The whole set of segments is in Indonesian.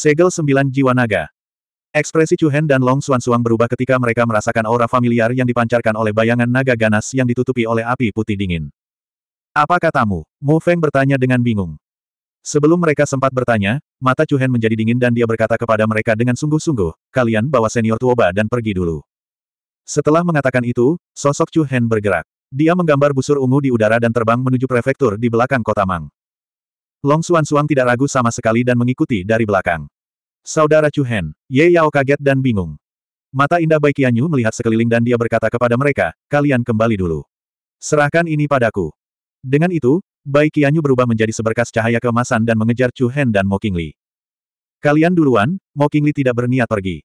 Segel sembilan jiwa naga. Ekspresi Chu Hen dan Long Xuan Suang berubah ketika mereka merasakan aura familiar yang dipancarkan oleh bayangan naga ganas yang ditutupi oleh api putih dingin. Apa katamu? Mu Feng bertanya dengan bingung. Sebelum mereka sempat bertanya, mata Chu Hen menjadi dingin dan dia berkata kepada mereka dengan sungguh-sungguh, kalian bawa senior Tuoba dan pergi dulu. Setelah mengatakan itu, sosok Chu Hen bergerak. Dia menggambar busur ungu di udara dan terbang menuju prefektur di belakang kota Mang. Long Suan Suang tidak ragu sama sekali dan mengikuti dari belakang. Saudara Chu Hen, Ye Yao kaget dan bingung. Mata indah Bai Qianyu melihat sekeliling dan dia berkata kepada mereka, kalian kembali dulu. Serahkan ini padaku. Dengan itu, Bai Qianyu berubah menjadi seberkas cahaya keemasan dan mengejar Chu Hen dan Mo Qingli. Kalian duluan, Mo Qingli tidak berniat pergi.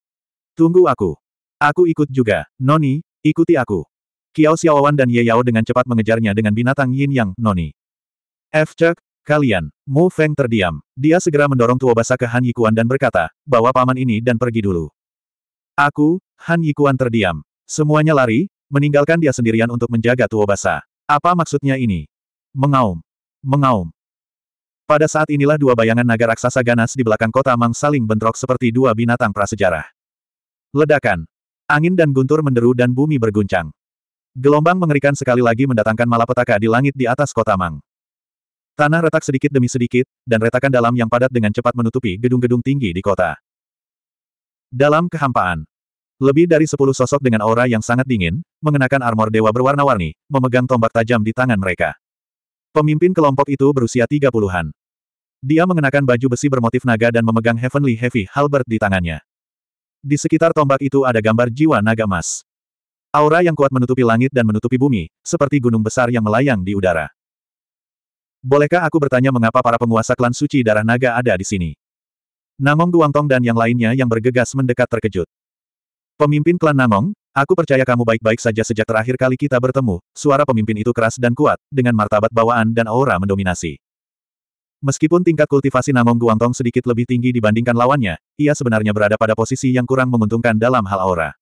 Tunggu aku. Aku ikut juga, Noni, ikuti aku. Kiao Xiaowan dan Ye Yao dengan cepat mengejarnya dengan binatang Yin Yang, Noni. F. Cek, Kalian, Mu Feng terdiam. Dia segera mendorong Tuo Basa ke Han Yikuan dan berkata, bawa paman ini dan pergi dulu. Aku, Han Yikuan terdiam. Semuanya lari, meninggalkan dia sendirian untuk menjaga Tuo Basa. Apa maksudnya ini? Mengaum. Mengaum. Pada saat inilah dua bayangan naga raksasa ganas di belakang kota Mang saling bentrok seperti dua binatang prasejarah. Ledakan. Angin dan guntur menderu dan bumi berguncang. Gelombang mengerikan sekali lagi mendatangkan malapetaka di langit di atas kota Mang. Tanah retak sedikit demi sedikit, dan retakan dalam yang padat dengan cepat menutupi gedung-gedung tinggi di kota. Dalam kehampaan, lebih dari sepuluh sosok dengan aura yang sangat dingin, mengenakan armor dewa berwarna-warni, memegang tombak tajam di tangan mereka. Pemimpin kelompok itu berusia tiga puluhan. Dia mengenakan baju besi bermotif naga dan memegang Heavenly Heavy Halbert di tangannya. Di sekitar tombak itu ada gambar jiwa naga emas. Aura yang kuat menutupi langit dan menutupi bumi, seperti gunung besar yang melayang di udara. Bolehkah aku bertanya mengapa para penguasa klan suci darah naga ada di sini? Namong Duangtong dan yang lainnya yang bergegas mendekat terkejut. Pemimpin klan Namong, aku percaya kamu baik-baik saja sejak terakhir kali kita bertemu, suara pemimpin itu keras dan kuat, dengan martabat bawaan dan aura mendominasi. Meskipun tingkat kultivasi Namong Guangtong sedikit lebih tinggi dibandingkan lawannya, ia sebenarnya berada pada posisi yang kurang menguntungkan dalam hal aura.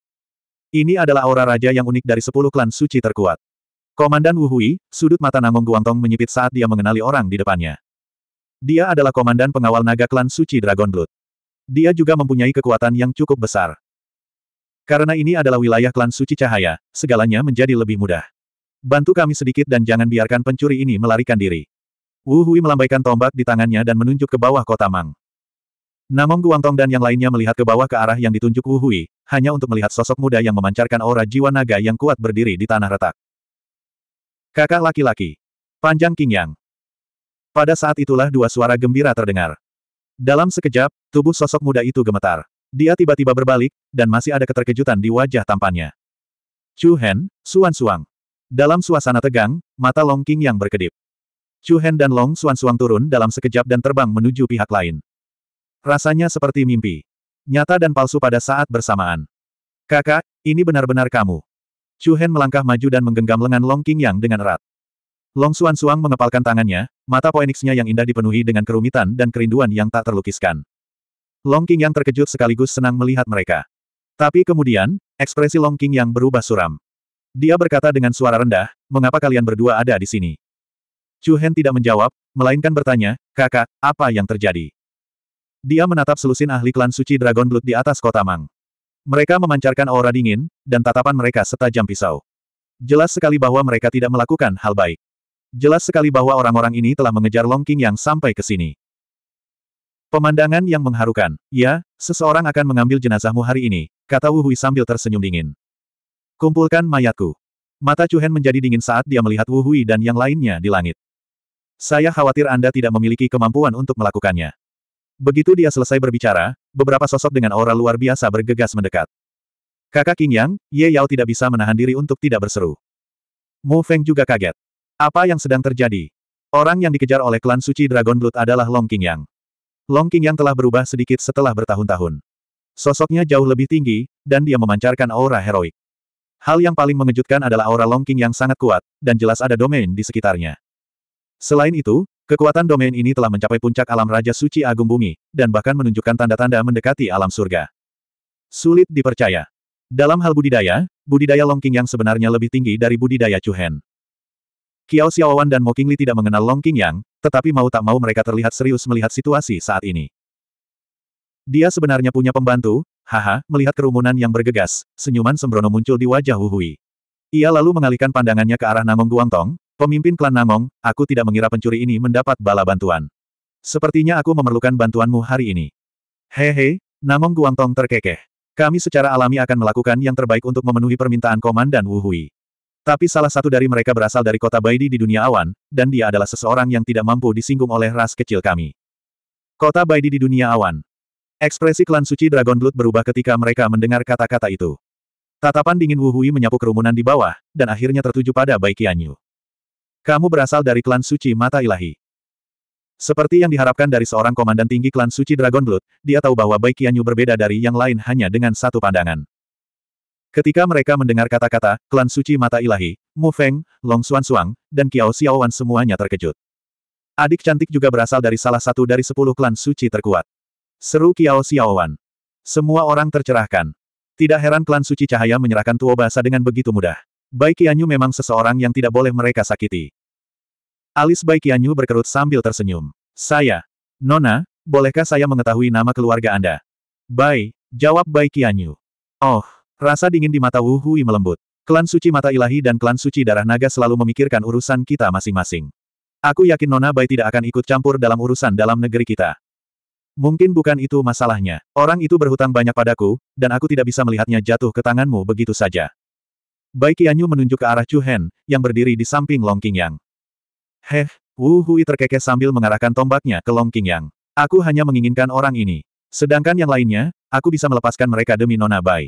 Ini adalah aura raja yang unik dari sepuluh klan suci terkuat. Komandan Wu Hui, sudut mata Namong Guangtong menyipit saat dia mengenali orang di depannya. Dia adalah komandan pengawal naga klan suci Dragon Blood. Dia juga mempunyai kekuatan yang cukup besar. Karena ini adalah wilayah klan suci cahaya, segalanya menjadi lebih mudah. Bantu kami sedikit dan jangan biarkan pencuri ini melarikan diri. Wu Hui melambaikan tombak di tangannya dan menunjuk ke bawah kota Mang. Namong Guangtong dan yang lainnya melihat ke bawah ke arah yang ditunjuk Wu Hui, hanya untuk melihat sosok muda yang memancarkan aura jiwa naga yang kuat berdiri di tanah retak. Kakak laki-laki. Panjang Qingyang. Pada saat itulah dua suara gembira terdengar. Dalam sekejap, tubuh sosok muda itu gemetar. Dia tiba-tiba berbalik, dan masih ada keterkejutan di wajah tampannya. Chu Hen, Suan Suang. Dalam suasana tegang, mata Long King yang berkedip. Chu Hen dan Long Suan Suang turun dalam sekejap dan terbang menuju pihak lain. Rasanya seperti mimpi. Nyata dan palsu pada saat bersamaan. Kakak, ini benar-benar kamu. Chu Hen melangkah maju dan menggenggam lengan Long King Yang dengan erat. Long Xuan Suang mengepalkan tangannya, mata poenixnya yang indah dipenuhi dengan kerumitan dan kerinduan yang tak terlukiskan. Long King Yang terkejut sekaligus senang melihat mereka. Tapi kemudian, ekspresi Long King Yang berubah suram. Dia berkata dengan suara rendah, mengapa kalian berdua ada di sini? Chu Hen tidak menjawab, melainkan bertanya, kakak, apa yang terjadi? Dia menatap selusin ahli klan suci Dragon Blood di atas kota Mang. Mereka memancarkan aura dingin, dan tatapan mereka setajam pisau. Jelas sekali bahwa mereka tidak melakukan hal baik. Jelas sekali bahwa orang-orang ini telah mengejar Long King yang sampai ke sini. Pemandangan yang mengharukan. Ya, seseorang akan mengambil jenazahmu hari ini, kata Wu Hui sambil tersenyum dingin. Kumpulkan mayatku. Mata Chu Hen menjadi dingin saat dia melihat Wu Hui dan yang lainnya di langit. Saya khawatir Anda tidak memiliki kemampuan untuk melakukannya. Begitu dia selesai berbicara, beberapa sosok dengan aura luar biasa bergegas mendekat. Kakak King Yang, Ye Yao tidak bisa menahan diri untuk tidak berseru. Mu Feng juga kaget. Apa yang sedang terjadi? Orang yang dikejar oleh klan suci Dragon Blood adalah Long King Yang. Long King Yang telah berubah sedikit setelah bertahun-tahun. Sosoknya jauh lebih tinggi, dan dia memancarkan aura heroik. Hal yang paling mengejutkan adalah aura Long King yang sangat kuat, dan jelas ada domain di sekitarnya. Selain itu, Kekuatan domain ini telah mencapai puncak alam Raja Suci Agung Bumi, dan bahkan menunjukkan tanda-tanda mendekati alam surga. Sulit dipercaya. Dalam hal budidaya, budidaya Longking yang sebenarnya lebih tinggi dari budidaya Chuhen. Kiao Xiaowan dan Mo Qingli tidak mengenal Longking yang, tetapi mau tak mau mereka terlihat serius melihat situasi saat ini. Dia sebenarnya punya pembantu, haha, melihat kerumunan yang bergegas, senyuman sembrono muncul di wajah Hu Huhui. Ia lalu mengalihkan pandangannya ke arah Namong Guangtong, Pemimpin klan Namong, aku tidak mengira pencuri ini mendapat bala bantuan. Sepertinya aku memerlukan bantuanmu hari ini. Hehe, Namong Guangtong terkekeh. Kami secara alami akan melakukan yang terbaik untuk memenuhi permintaan Komandan Hui. Tapi salah satu dari mereka berasal dari kota Baidi di dunia awan, dan dia adalah seseorang yang tidak mampu disinggung oleh ras kecil kami. Kota Baidi di dunia awan. Ekspresi klan suci Dragon Blood berubah ketika mereka mendengar kata-kata itu. Tatapan dingin Wu Hui menyapu kerumunan di bawah, dan akhirnya tertuju pada Bai Qianyu. Kamu berasal dari klan suci mata ilahi. Seperti yang diharapkan dari seorang komandan tinggi klan suci Dragon Blood, dia tahu bahwa Bai Qianyu berbeda dari yang lain hanya dengan satu pandangan. Ketika mereka mendengar kata-kata, klan suci mata ilahi, Mu Feng, Long Xuan Suang, dan Kiao Xiaowan semuanya terkejut. Adik cantik juga berasal dari salah satu dari sepuluh klan suci terkuat. Seru Kiao Xiaowan. Semua orang tercerahkan. Tidak heran klan suci cahaya menyerahkan tuo basa dengan begitu mudah. Bai Qianyu memang seseorang yang tidak boleh mereka sakiti. Alis Baikianyu berkerut sambil tersenyum. Saya. Nona, bolehkah saya mengetahui nama keluarga Anda? Baik, jawab Baikianyu. Oh, rasa dingin di mata Wu Hui melembut. Klan suci mata ilahi dan klan suci darah naga selalu memikirkan urusan kita masing-masing. Aku yakin Nona Bai tidak akan ikut campur dalam urusan dalam negeri kita. Mungkin bukan itu masalahnya. Orang itu berhutang banyak padaku, dan aku tidak bisa melihatnya jatuh ke tanganmu begitu saja. Bai Qianyu menunjuk ke arah Chu Hen, yang berdiri di samping Long Qingyang. Heh, Wu Hui terkekeh sambil mengarahkan tombaknya ke Long Qingyang. Aku hanya menginginkan orang ini. Sedangkan yang lainnya, aku bisa melepaskan mereka demi Nona Bai.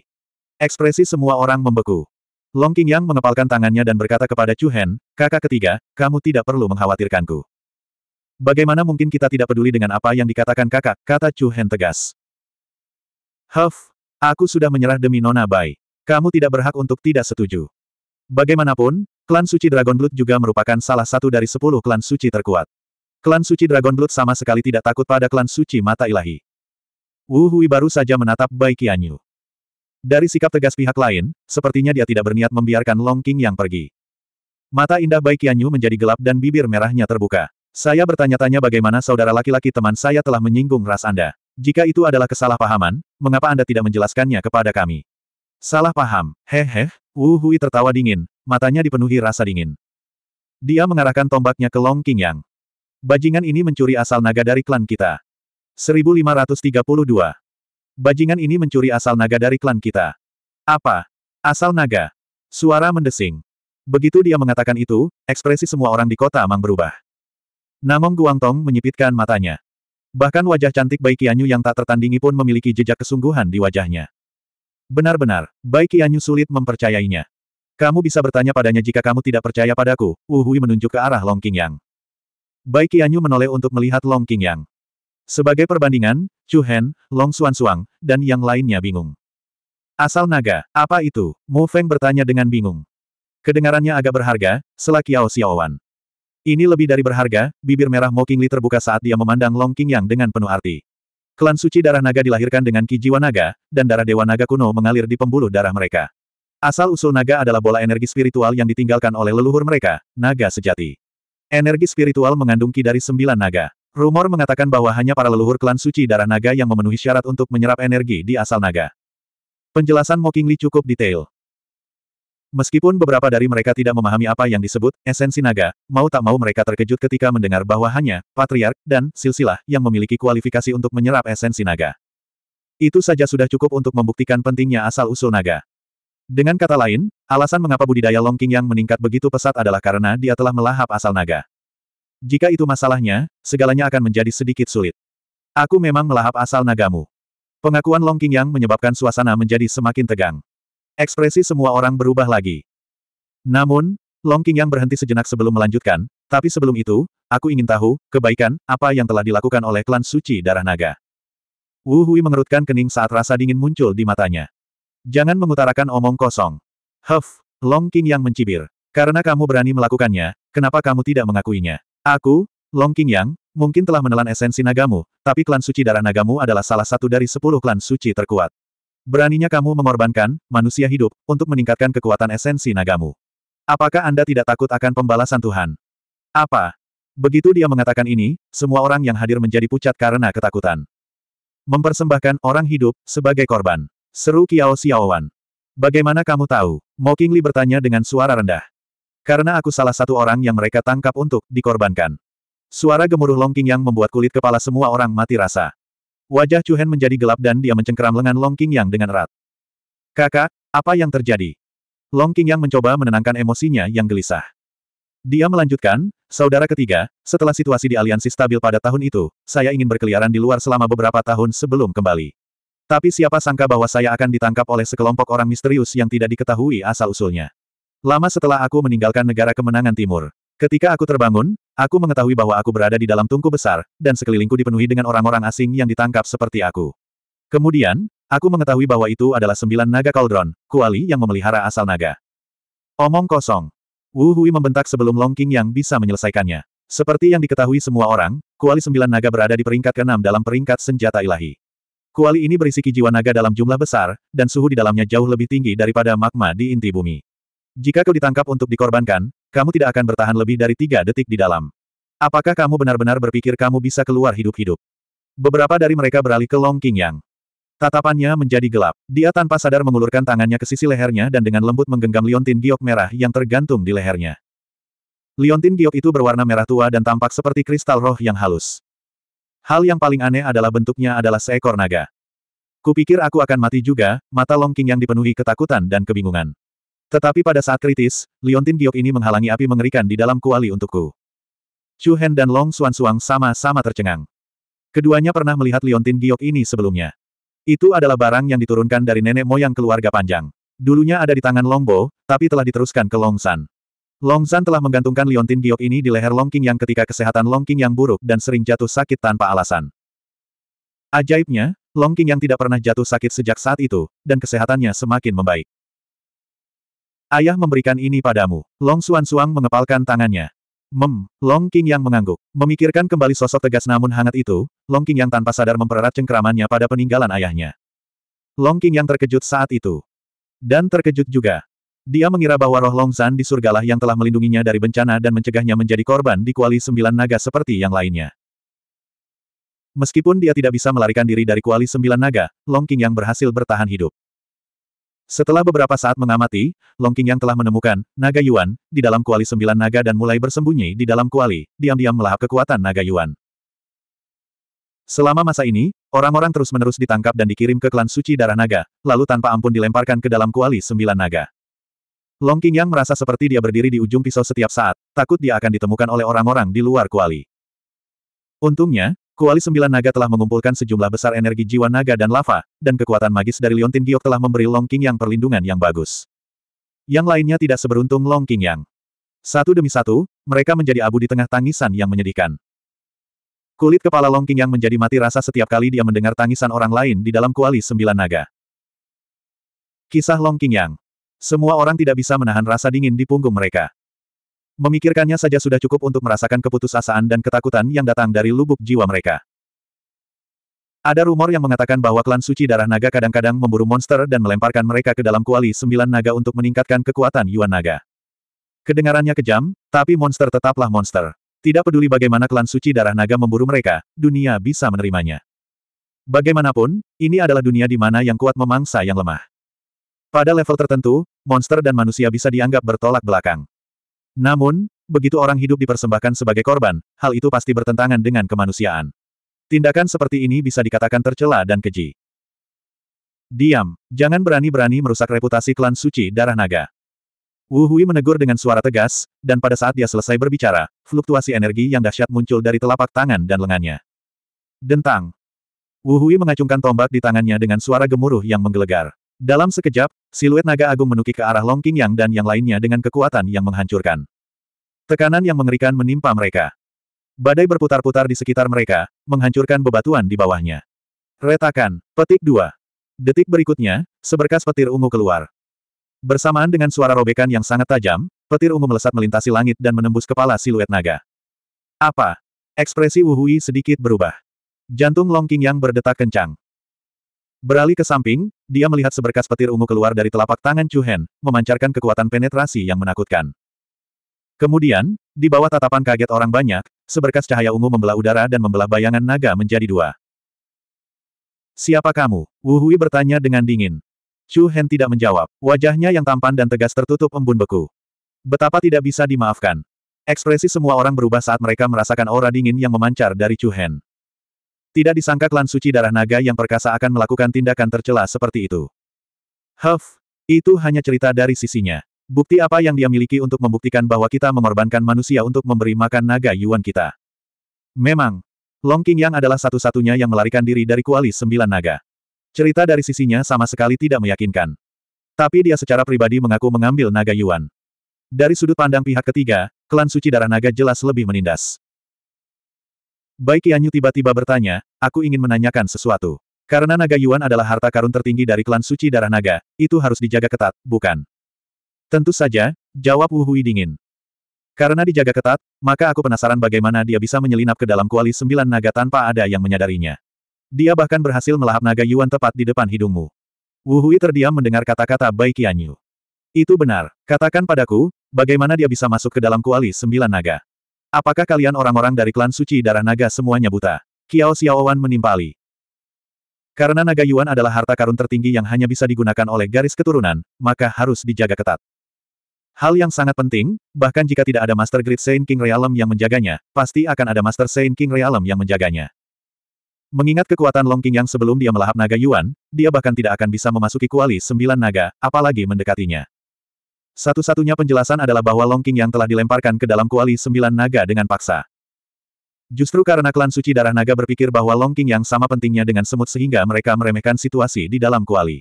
Ekspresi semua orang membeku. Long Qingyang mengepalkan tangannya dan berkata kepada Chu Hen, kakak ketiga, kamu tidak perlu mengkhawatirkanku. Bagaimana mungkin kita tidak peduli dengan apa yang dikatakan kakak, kata Chu Hen tegas. Huff, aku sudah menyerah demi Nona Bai. Kamu tidak berhak untuk tidak setuju. Bagaimanapun, klan suci Dragon Blood juga merupakan salah satu dari sepuluh klan suci terkuat. Klan suci Dragon Blood sama sekali tidak takut pada klan suci mata ilahi. Wu Hui baru saja menatap Bai Qianyu. Dari sikap tegas pihak lain, sepertinya dia tidak berniat membiarkan Long King yang pergi. Mata indah Bai Qianyu menjadi gelap dan bibir merahnya terbuka. Saya bertanya-tanya bagaimana saudara laki-laki teman saya telah menyinggung ras Anda. Jika itu adalah kesalahpahaman, mengapa Anda tidak menjelaskannya kepada kami? Salah paham, hehe, Wu Hui tertawa dingin, matanya dipenuhi rasa dingin. Dia mengarahkan tombaknya ke Long King Yang. Bajingan ini mencuri asal naga dari klan kita. 1532. Bajingan ini mencuri asal naga dari klan kita. Apa? Asal naga. Suara mendesing. Begitu dia mengatakan itu, ekspresi semua orang di kota Mang berubah. Namong Guangtong menyipitkan matanya. Bahkan wajah cantik Bai Qianyu yang tak tertandingi pun memiliki jejak kesungguhan di wajahnya. Benar-benar, Bai Qianyu sulit mempercayainya. Kamu bisa bertanya padanya jika kamu tidak percaya padaku, Wuhui menunjuk ke arah Long Qingyang. Bai Qianyu menoleh untuk melihat Long Qingyang. Sebagai perbandingan, Chu Hen, Long Xuan Xuan, dan yang lainnya bingung. Asal naga, apa itu? Mu Feng bertanya dengan bingung. Kedengarannya agak berharga, selaki Yao Xiaowan. Ini lebih dari berharga, bibir merah Mo Qingli terbuka saat dia memandang Long Qingyang dengan penuh arti. Klan suci darah naga dilahirkan dengan kijiwa naga, dan darah dewa naga kuno mengalir di pembuluh darah mereka. Asal-usul naga adalah bola energi spiritual yang ditinggalkan oleh leluhur mereka, naga sejati. Energi spiritual mengandung ki dari sembilan naga. Rumor mengatakan bahwa hanya para leluhur klan suci darah naga yang memenuhi syarat untuk menyerap energi di asal naga. Penjelasan Mokingli cukup detail. Meskipun beberapa dari mereka tidak memahami apa yang disebut esensi naga, mau tak mau mereka terkejut ketika mendengar bahwa hanya patriark dan silsilah yang memiliki kualifikasi untuk menyerap esensi naga. Itu saja sudah cukup untuk membuktikan pentingnya asal-usul naga. Dengan kata lain, alasan mengapa budidaya Longking yang meningkat begitu pesat adalah karena dia telah melahap asal naga. Jika itu masalahnya, segalanya akan menjadi sedikit sulit. Aku memang melahap asal nagamu. Pengakuan Longking yang menyebabkan suasana menjadi semakin tegang. Ekspresi semua orang berubah lagi. Namun, Long King yang berhenti sejenak sebelum melanjutkan, tapi sebelum itu, aku ingin tahu, kebaikan, apa yang telah dilakukan oleh klan suci darah naga. Wu Hui mengerutkan kening saat rasa dingin muncul di matanya. Jangan mengutarakan omong kosong. Huff, Long King yang mencibir. Karena kamu berani melakukannya, kenapa kamu tidak mengakuinya? Aku, Long King yang, mungkin telah menelan esensi nagamu, tapi klan suci darah nagamu adalah salah satu dari sepuluh klan suci terkuat. Beraninya kamu mengorbankan manusia hidup untuk meningkatkan kekuatan esensi nagamu. Apakah Anda tidak takut akan pembalasan Tuhan? Apa? Begitu dia mengatakan ini, semua orang yang hadir menjadi pucat karena ketakutan. Mempersembahkan orang hidup sebagai korban. Seru Kiao Xiaowan. Bagaimana kamu tahu? Mo Qingli bertanya dengan suara rendah. Karena aku salah satu orang yang mereka tangkap untuk dikorbankan. Suara gemuruh Long King yang membuat kulit kepala semua orang mati rasa. Wajah Chu Hen menjadi gelap dan dia mencengkeram lengan Long King Yang dengan erat. Kakak, apa yang terjadi? Long King Yang mencoba menenangkan emosinya yang gelisah. Dia melanjutkan, saudara ketiga, setelah situasi di aliansi stabil pada tahun itu, saya ingin berkeliaran di luar selama beberapa tahun sebelum kembali. Tapi siapa sangka bahwa saya akan ditangkap oleh sekelompok orang misterius yang tidak diketahui asal-usulnya. Lama setelah aku meninggalkan negara kemenangan timur, Ketika aku terbangun, aku mengetahui bahwa aku berada di dalam tungku besar, dan sekelilingku dipenuhi dengan orang-orang asing yang ditangkap seperti aku. Kemudian, aku mengetahui bahwa itu adalah sembilan naga kaldron, kuali yang memelihara asal naga. Omong kosong. Wu Hui membentak sebelum Long King yang bisa menyelesaikannya. Seperti yang diketahui semua orang, kuali sembilan naga berada di peringkat keenam dalam peringkat senjata ilahi. Kuali ini berisi jiwa naga dalam jumlah besar, dan suhu di dalamnya jauh lebih tinggi daripada magma di inti bumi. Jika kau ditangkap untuk dikorbankan, kamu tidak akan bertahan lebih dari tiga detik di dalam. Apakah kamu benar-benar berpikir kamu bisa keluar hidup-hidup? Beberapa dari mereka beralih ke Long King Yang. Tatapannya menjadi gelap. Dia tanpa sadar mengulurkan tangannya ke sisi lehernya dan dengan lembut menggenggam liontin giok merah yang tergantung di lehernya. Liontin giok itu berwarna merah tua dan tampak seperti kristal roh yang halus. Hal yang paling aneh adalah bentuknya adalah seekor naga. Kupikir aku akan mati juga, mata Long King yang dipenuhi ketakutan dan kebingungan. Tetapi pada saat kritis, liontin giok ini menghalangi api mengerikan di dalam kuali untukku. Chu Hen dan Long Xuan Xuan sama-sama tercengang. Keduanya pernah melihat liontin giok ini sebelumnya. Itu adalah barang yang diturunkan dari nenek moyang keluarga panjang. Dulunya ada di tangan Long Bo, tapi telah diteruskan ke Long San. Long San telah menggantungkan liontin giok ini di leher Long King yang ketika kesehatan Long King yang buruk dan sering jatuh sakit tanpa alasan. Ajaibnya, Long King yang tidak pernah jatuh sakit sejak saat itu, dan kesehatannya semakin membaik. Ayah memberikan ini padamu. Long Xuan Suang mengepalkan tangannya. Mem, Long King yang mengangguk. Memikirkan kembali sosok tegas namun hangat itu, Long King yang tanpa sadar mempererat cengkeramannya pada peninggalan ayahnya. Long King yang terkejut saat itu. Dan terkejut juga. Dia mengira bahwa roh Long Zan di surgalah yang telah melindunginya dari bencana dan mencegahnya menjadi korban di kuali sembilan naga seperti yang lainnya. Meskipun dia tidak bisa melarikan diri dari kuali sembilan naga, Long King yang berhasil bertahan hidup. Setelah beberapa saat mengamati, Long yang telah menemukan naga Yuan di dalam kuali sembilan naga dan mulai bersembunyi di dalam kuali, diam-diam melahap kekuatan naga Yuan. Selama masa ini, orang-orang terus-menerus ditangkap dan dikirim ke klan suci darah naga, lalu tanpa ampun dilemparkan ke dalam kuali sembilan naga. Long yang merasa seperti dia berdiri di ujung pisau setiap saat, takut dia akan ditemukan oleh orang-orang di luar kuali. Untungnya, Kuali Sembilan Naga telah mengumpulkan sejumlah besar energi jiwa naga dan lava, dan kekuatan magis dari Liontin Giok telah memberi Long King Yang perlindungan yang bagus. Yang lainnya tidak seberuntung Long King Yang. Satu demi satu, mereka menjadi abu di tengah tangisan yang menyedihkan. Kulit kepala Long King Yang menjadi mati rasa setiap kali dia mendengar tangisan orang lain di dalam kuali Sembilan Naga. Kisah Long King Yang. Semua orang tidak bisa menahan rasa dingin di punggung mereka. Memikirkannya saja sudah cukup untuk merasakan keputusasaan dan ketakutan yang datang dari lubuk jiwa mereka. Ada rumor yang mengatakan bahwa klan suci darah naga kadang-kadang memburu monster dan melemparkan mereka ke dalam kuali sembilan naga untuk meningkatkan kekuatan Yuan Naga. Kedengarannya kejam, tapi monster tetaplah monster. Tidak peduli bagaimana klan suci darah naga memburu mereka, dunia bisa menerimanya. Bagaimanapun, ini adalah dunia di mana yang kuat memangsa yang lemah. Pada level tertentu, monster dan manusia bisa dianggap bertolak belakang. Namun, begitu orang hidup dipersembahkan sebagai korban, hal itu pasti bertentangan dengan kemanusiaan. Tindakan seperti ini bisa dikatakan tercela dan keji. Diam, jangan berani-berani merusak reputasi klan suci darah naga. Wu Hui menegur dengan suara tegas, dan pada saat dia selesai berbicara, fluktuasi energi yang dahsyat muncul dari telapak tangan dan lengannya. Dentang. Wu Hui mengacungkan tombak di tangannya dengan suara gemuruh yang menggelegar. Dalam sekejap, siluet naga agung menukik ke arah Long King Yang dan yang lainnya dengan kekuatan yang menghancurkan. Tekanan yang mengerikan menimpa mereka. Badai berputar-putar di sekitar mereka, menghancurkan bebatuan di bawahnya. Retakan, petik dua. Detik berikutnya, seberkas petir ungu keluar. Bersamaan dengan suara robekan yang sangat tajam, petir ungu melesat melintasi langit dan menembus kepala siluet naga. Apa? Ekspresi Wu Hui sedikit berubah. Jantung Long King Yang berdetak kencang. Beralih ke samping, dia melihat seberkas petir ungu keluar dari telapak tangan Chu Hen, memancarkan kekuatan penetrasi yang menakutkan. Kemudian, di bawah tatapan kaget orang banyak, seberkas cahaya ungu membelah udara dan membelah bayangan naga menjadi dua. Siapa kamu? Wu Hui bertanya dengan dingin. Chu Hen tidak menjawab, wajahnya yang tampan dan tegas tertutup embun beku. Betapa tidak bisa dimaafkan. Ekspresi semua orang berubah saat mereka merasakan aura dingin yang memancar dari Chu Hen. Tidak disangka klan suci darah naga yang perkasa akan melakukan tindakan tercela seperti itu. Huff, itu hanya cerita dari sisinya. Bukti apa yang dia miliki untuk membuktikan bahwa kita mengorbankan manusia untuk memberi makan naga Yuan kita? Memang, Long King Yang adalah satu-satunya yang melarikan diri dari kuali sembilan naga. Cerita dari sisinya sama sekali tidak meyakinkan. Tapi dia secara pribadi mengaku mengambil naga Yuan. Dari sudut pandang pihak ketiga, klan suci darah naga jelas lebih menindas. Baik Yanyu tiba-tiba bertanya, aku ingin menanyakan sesuatu. Karena naga Yuan adalah harta karun tertinggi dari klan suci darah naga, itu harus dijaga ketat, bukan? Tentu saja, jawab Wu Hui dingin. Karena dijaga ketat, maka aku penasaran bagaimana dia bisa menyelinap ke dalam kuali sembilan naga tanpa ada yang menyadarinya. Dia bahkan berhasil melahap naga Yuan tepat di depan hidungmu. Wu Hui terdiam mendengar kata-kata Bai Qianyu. Itu benar. Katakan padaku, bagaimana dia bisa masuk ke dalam kuali sembilan naga. Apakah kalian orang-orang dari klan suci darah naga semuanya buta? Kiao Xiaowan menimpali. Karena naga Yuan adalah harta karun tertinggi yang hanya bisa digunakan oleh garis keturunan, maka harus dijaga ketat. Hal yang sangat penting, bahkan jika tidak ada Master Great Saint King Realm yang menjaganya, pasti akan ada Master Saint King Realm yang menjaganya. Mengingat kekuatan Long King yang sebelum dia melahap naga Yuan, dia bahkan tidak akan bisa memasuki kuali sembilan naga, apalagi mendekatinya. Satu-satunya penjelasan adalah bahwa Long King yang telah dilemparkan ke dalam kuali sembilan naga dengan paksa. Justru karena klan suci darah naga berpikir bahwa Long King yang sama pentingnya dengan semut sehingga mereka meremehkan situasi di dalam kuali.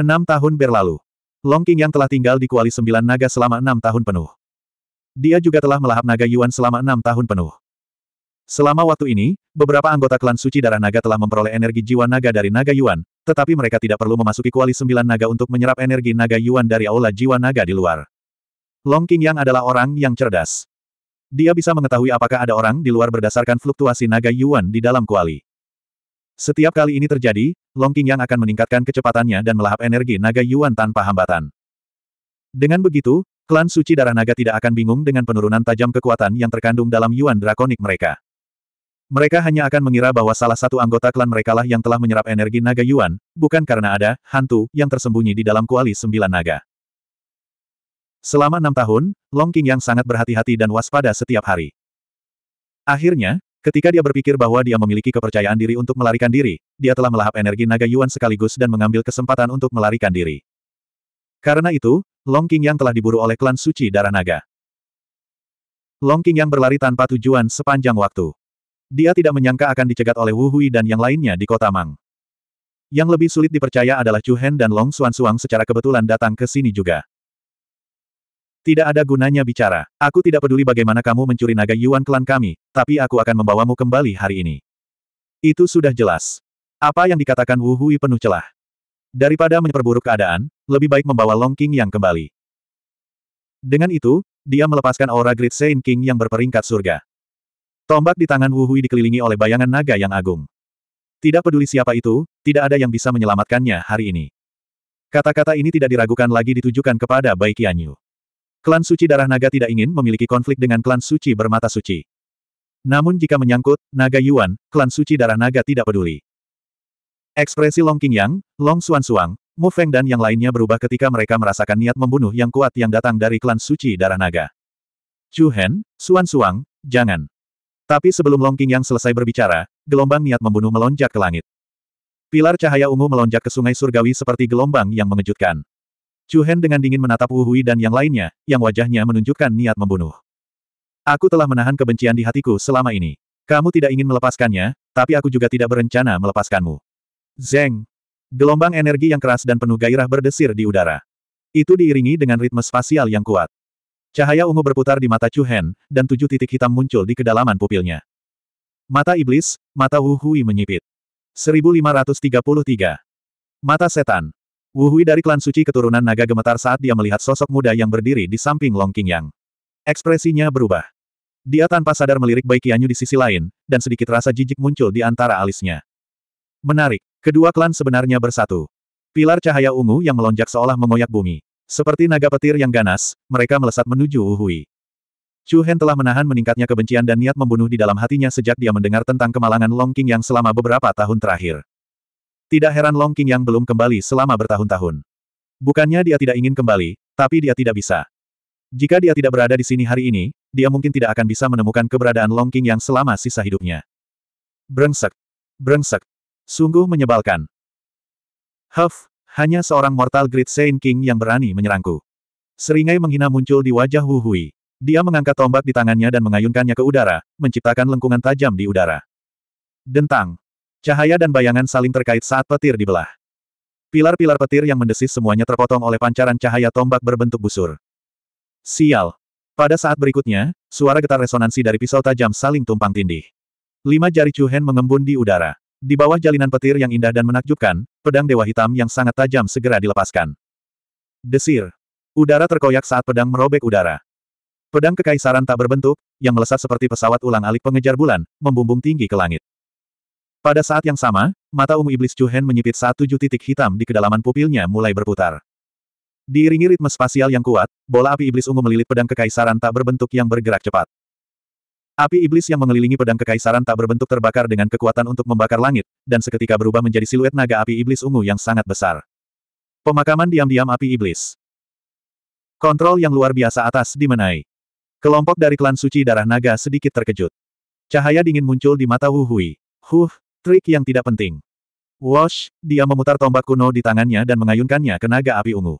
Enam tahun berlalu. Long King yang telah tinggal di kuali sembilan naga selama enam tahun penuh. Dia juga telah melahap naga Yuan selama enam tahun penuh. Selama waktu ini, beberapa anggota klan suci darah naga telah memperoleh energi jiwa naga dari naga Yuan, tetapi mereka tidak perlu memasuki kuali sembilan naga untuk menyerap energi naga Yuan dari aula jiwa naga di luar. Long King Yang adalah orang yang cerdas. Dia bisa mengetahui apakah ada orang di luar berdasarkan fluktuasi naga Yuan di dalam kuali. Setiap kali ini terjadi, Long King Yang akan meningkatkan kecepatannya dan melahap energi naga Yuan tanpa hambatan. Dengan begitu, klan suci darah naga tidak akan bingung dengan penurunan tajam kekuatan yang terkandung dalam Yuan Drakonik mereka. Mereka hanya akan mengira bahwa salah satu anggota klan merekalah yang telah menyerap energi naga Yuan, bukan karena ada hantu yang tersembunyi di dalam kuali sembilan naga. Selama enam tahun, Long King yang sangat berhati-hati dan waspada setiap hari. Akhirnya, ketika dia berpikir bahwa dia memiliki kepercayaan diri untuk melarikan diri, dia telah melahap energi naga Yuan sekaligus dan mengambil kesempatan untuk melarikan diri. Karena itu, Long King yang telah diburu oleh klan suci darah naga. Long King yang berlari tanpa tujuan sepanjang waktu. Dia tidak menyangka akan dicegat oleh Wu Hui dan yang lainnya di kota Mang. Yang lebih sulit dipercaya adalah Chu Hen dan Long Xuan Suang secara kebetulan datang ke sini juga. Tidak ada gunanya bicara. Aku tidak peduli bagaimana kamu mencuri naga Yuan klan kami, tapi aku akan membawamu kembali hari ini. Itu sudah jelas. Apa yang dikatakan Wu Hui penuh celah. Daripada memperburuk keadaan, lebih baik membawa Long King yang kembali. Dengan itu, dia melepaskan aura Great Saint King yang berperingkat surga. Tombak di tangan Wu Hui dikelilingi oleh bayangan naga yang agung. Tidak peduli siapa itu, tidak ada yang bisa menyelamatkannya hari ini. Kata-kata ini tidak diragukan lagi ditujukan kepada Bai Qianyu. Klan suci darah naga tidak ingin memiliki konflik dengan klan suci bermata suci. Namun jika menyangkut, naga Yuan, klan suci darah naga tidak peduli. Ekspresi Long King Yang, Long Suang, Mu Feng dan yang lainnya berubah ketika mereka merasakan niat membunuh yang kuat yang datang dari klan suci darah naga. Chu Hen, Xuan Suang, jangan. Tapi sebelum Long King yang selesai berbicara, gelombang niat membunuh melonjak ke langit. Pilar cahaya ungu melonjak ke sungai surgawi seperti gelombang yang mengejutkan. Chu Hen dengan dingin menatap Wu Hui dan yang lainnya, yang wajahnya menunjukkan niat membunuh. Aku telah menahan kebencian di hatiku selama ini. Kamu tidak ingin melepaskannya, tapi aku juga tidak berencana melepaskanmu. Zeng! Gelombang energi yang keras dan penuh gairah berdesir di udara. Itu diiringi dengan ritme spasial yang kuat. Cahaya ungu berputar di mata Chu Hen, dan tujuh titik hitam muncul di kedalaman pupilnya. Mata iblis, mata Wu Hui menyipit. 1533. Mata setan. Wu Hui dari klan suci keturunan naga gemetar saat dia melihat sosok muda yang berdiri di samping Long Yang. Ekspresinya berubah. Dia tanpa sadar melirik Bai Qianyu di sisi lain, dan sedikit rasa jijik muncul di antara alisnya. Menarik, kedua klan sebenarnya bersatu. Pilar cahaya ungu yang melonjak seolah mengoyak bumi. Seperti naga petir yang ganas, mereka melesat menuju Uhui. Chu Hen telah menahan meningkatnya kebencian dan niat membunuh di dalam hatinya sejak dia mendengar tentang kemalangan Long King yang selama beberapa tahun terakhir. Tidak heran Long King yang belum kembali selama bertahun-tahun. Bukannya dia tidak ingin kembali, tapi dia tidak bisa. Jika dia tidak berada di sini hari ini, dia mungkin tidak akan bisa menemukan keberadaan Long King yang selama sisa hidupnya. Brengsek. Brengsek. Sungguh menyebalkan. Huff, hanya seorang Mortal Great Saint King yang berani menyerangku. Seringai menghina muncul di wajah Wu Hui. Dia mengangkat tombak di tangannya dan mengayunkannya ke udara, menciptakan lengkungan tajam di udara. Dentang. Cahaya dan bayangan saling terkait saat petir dibelah. Pilar-pilar petir yang mendesis semuanya terpotong oleh pancaran cahaya tombak berbentuk busur. Sial. Pada saat berikutnya, suara getar resonansi dari pisau tajam saling tumpang tindih. Lima jari Chu Hen mengembun di udara. Di bawah jalinan petir yang indah dan menakjubkan, pedang dewa hitam yang sangat tajam segera dilepaskan. Desir. Udara terkoyak saat pedang merobek udara. Pedang kekaisaran tak berbentuk, yang melesat seperti pesawat ulang-alik pengejar bulan, membumbung tinggi ke langit. Pada saat yang sama, mata ungu iblis Chuhen menyipit saat tujuh titik hitam di kedalaman pupilnya mulai berputar. Diiringi ritme spasial yang kuat, bola api iblis ungu melilit pedang kekaisaran tak berbentuk yang bergerak cepat. Api iblis yang mengelilingi pedang kekaisaran tak berbentuk terbakar dengan kekuatan untuk membakar langit, dan seketika berubah menjadi siluet naga api iblis ungu yang sangat besar. Pemakaman diam-diam api iblis. Kontrol yang luar biasa atas dimenai. Kelompok dari klan suci darah naga sedikit terkejut. Cahaya dingin muncul di mata Wu Hui. Huh, trik yang tidak penting. Wash, dia memutar tombak kuno di tangannya dan mengayunkannya ke naga api ungu.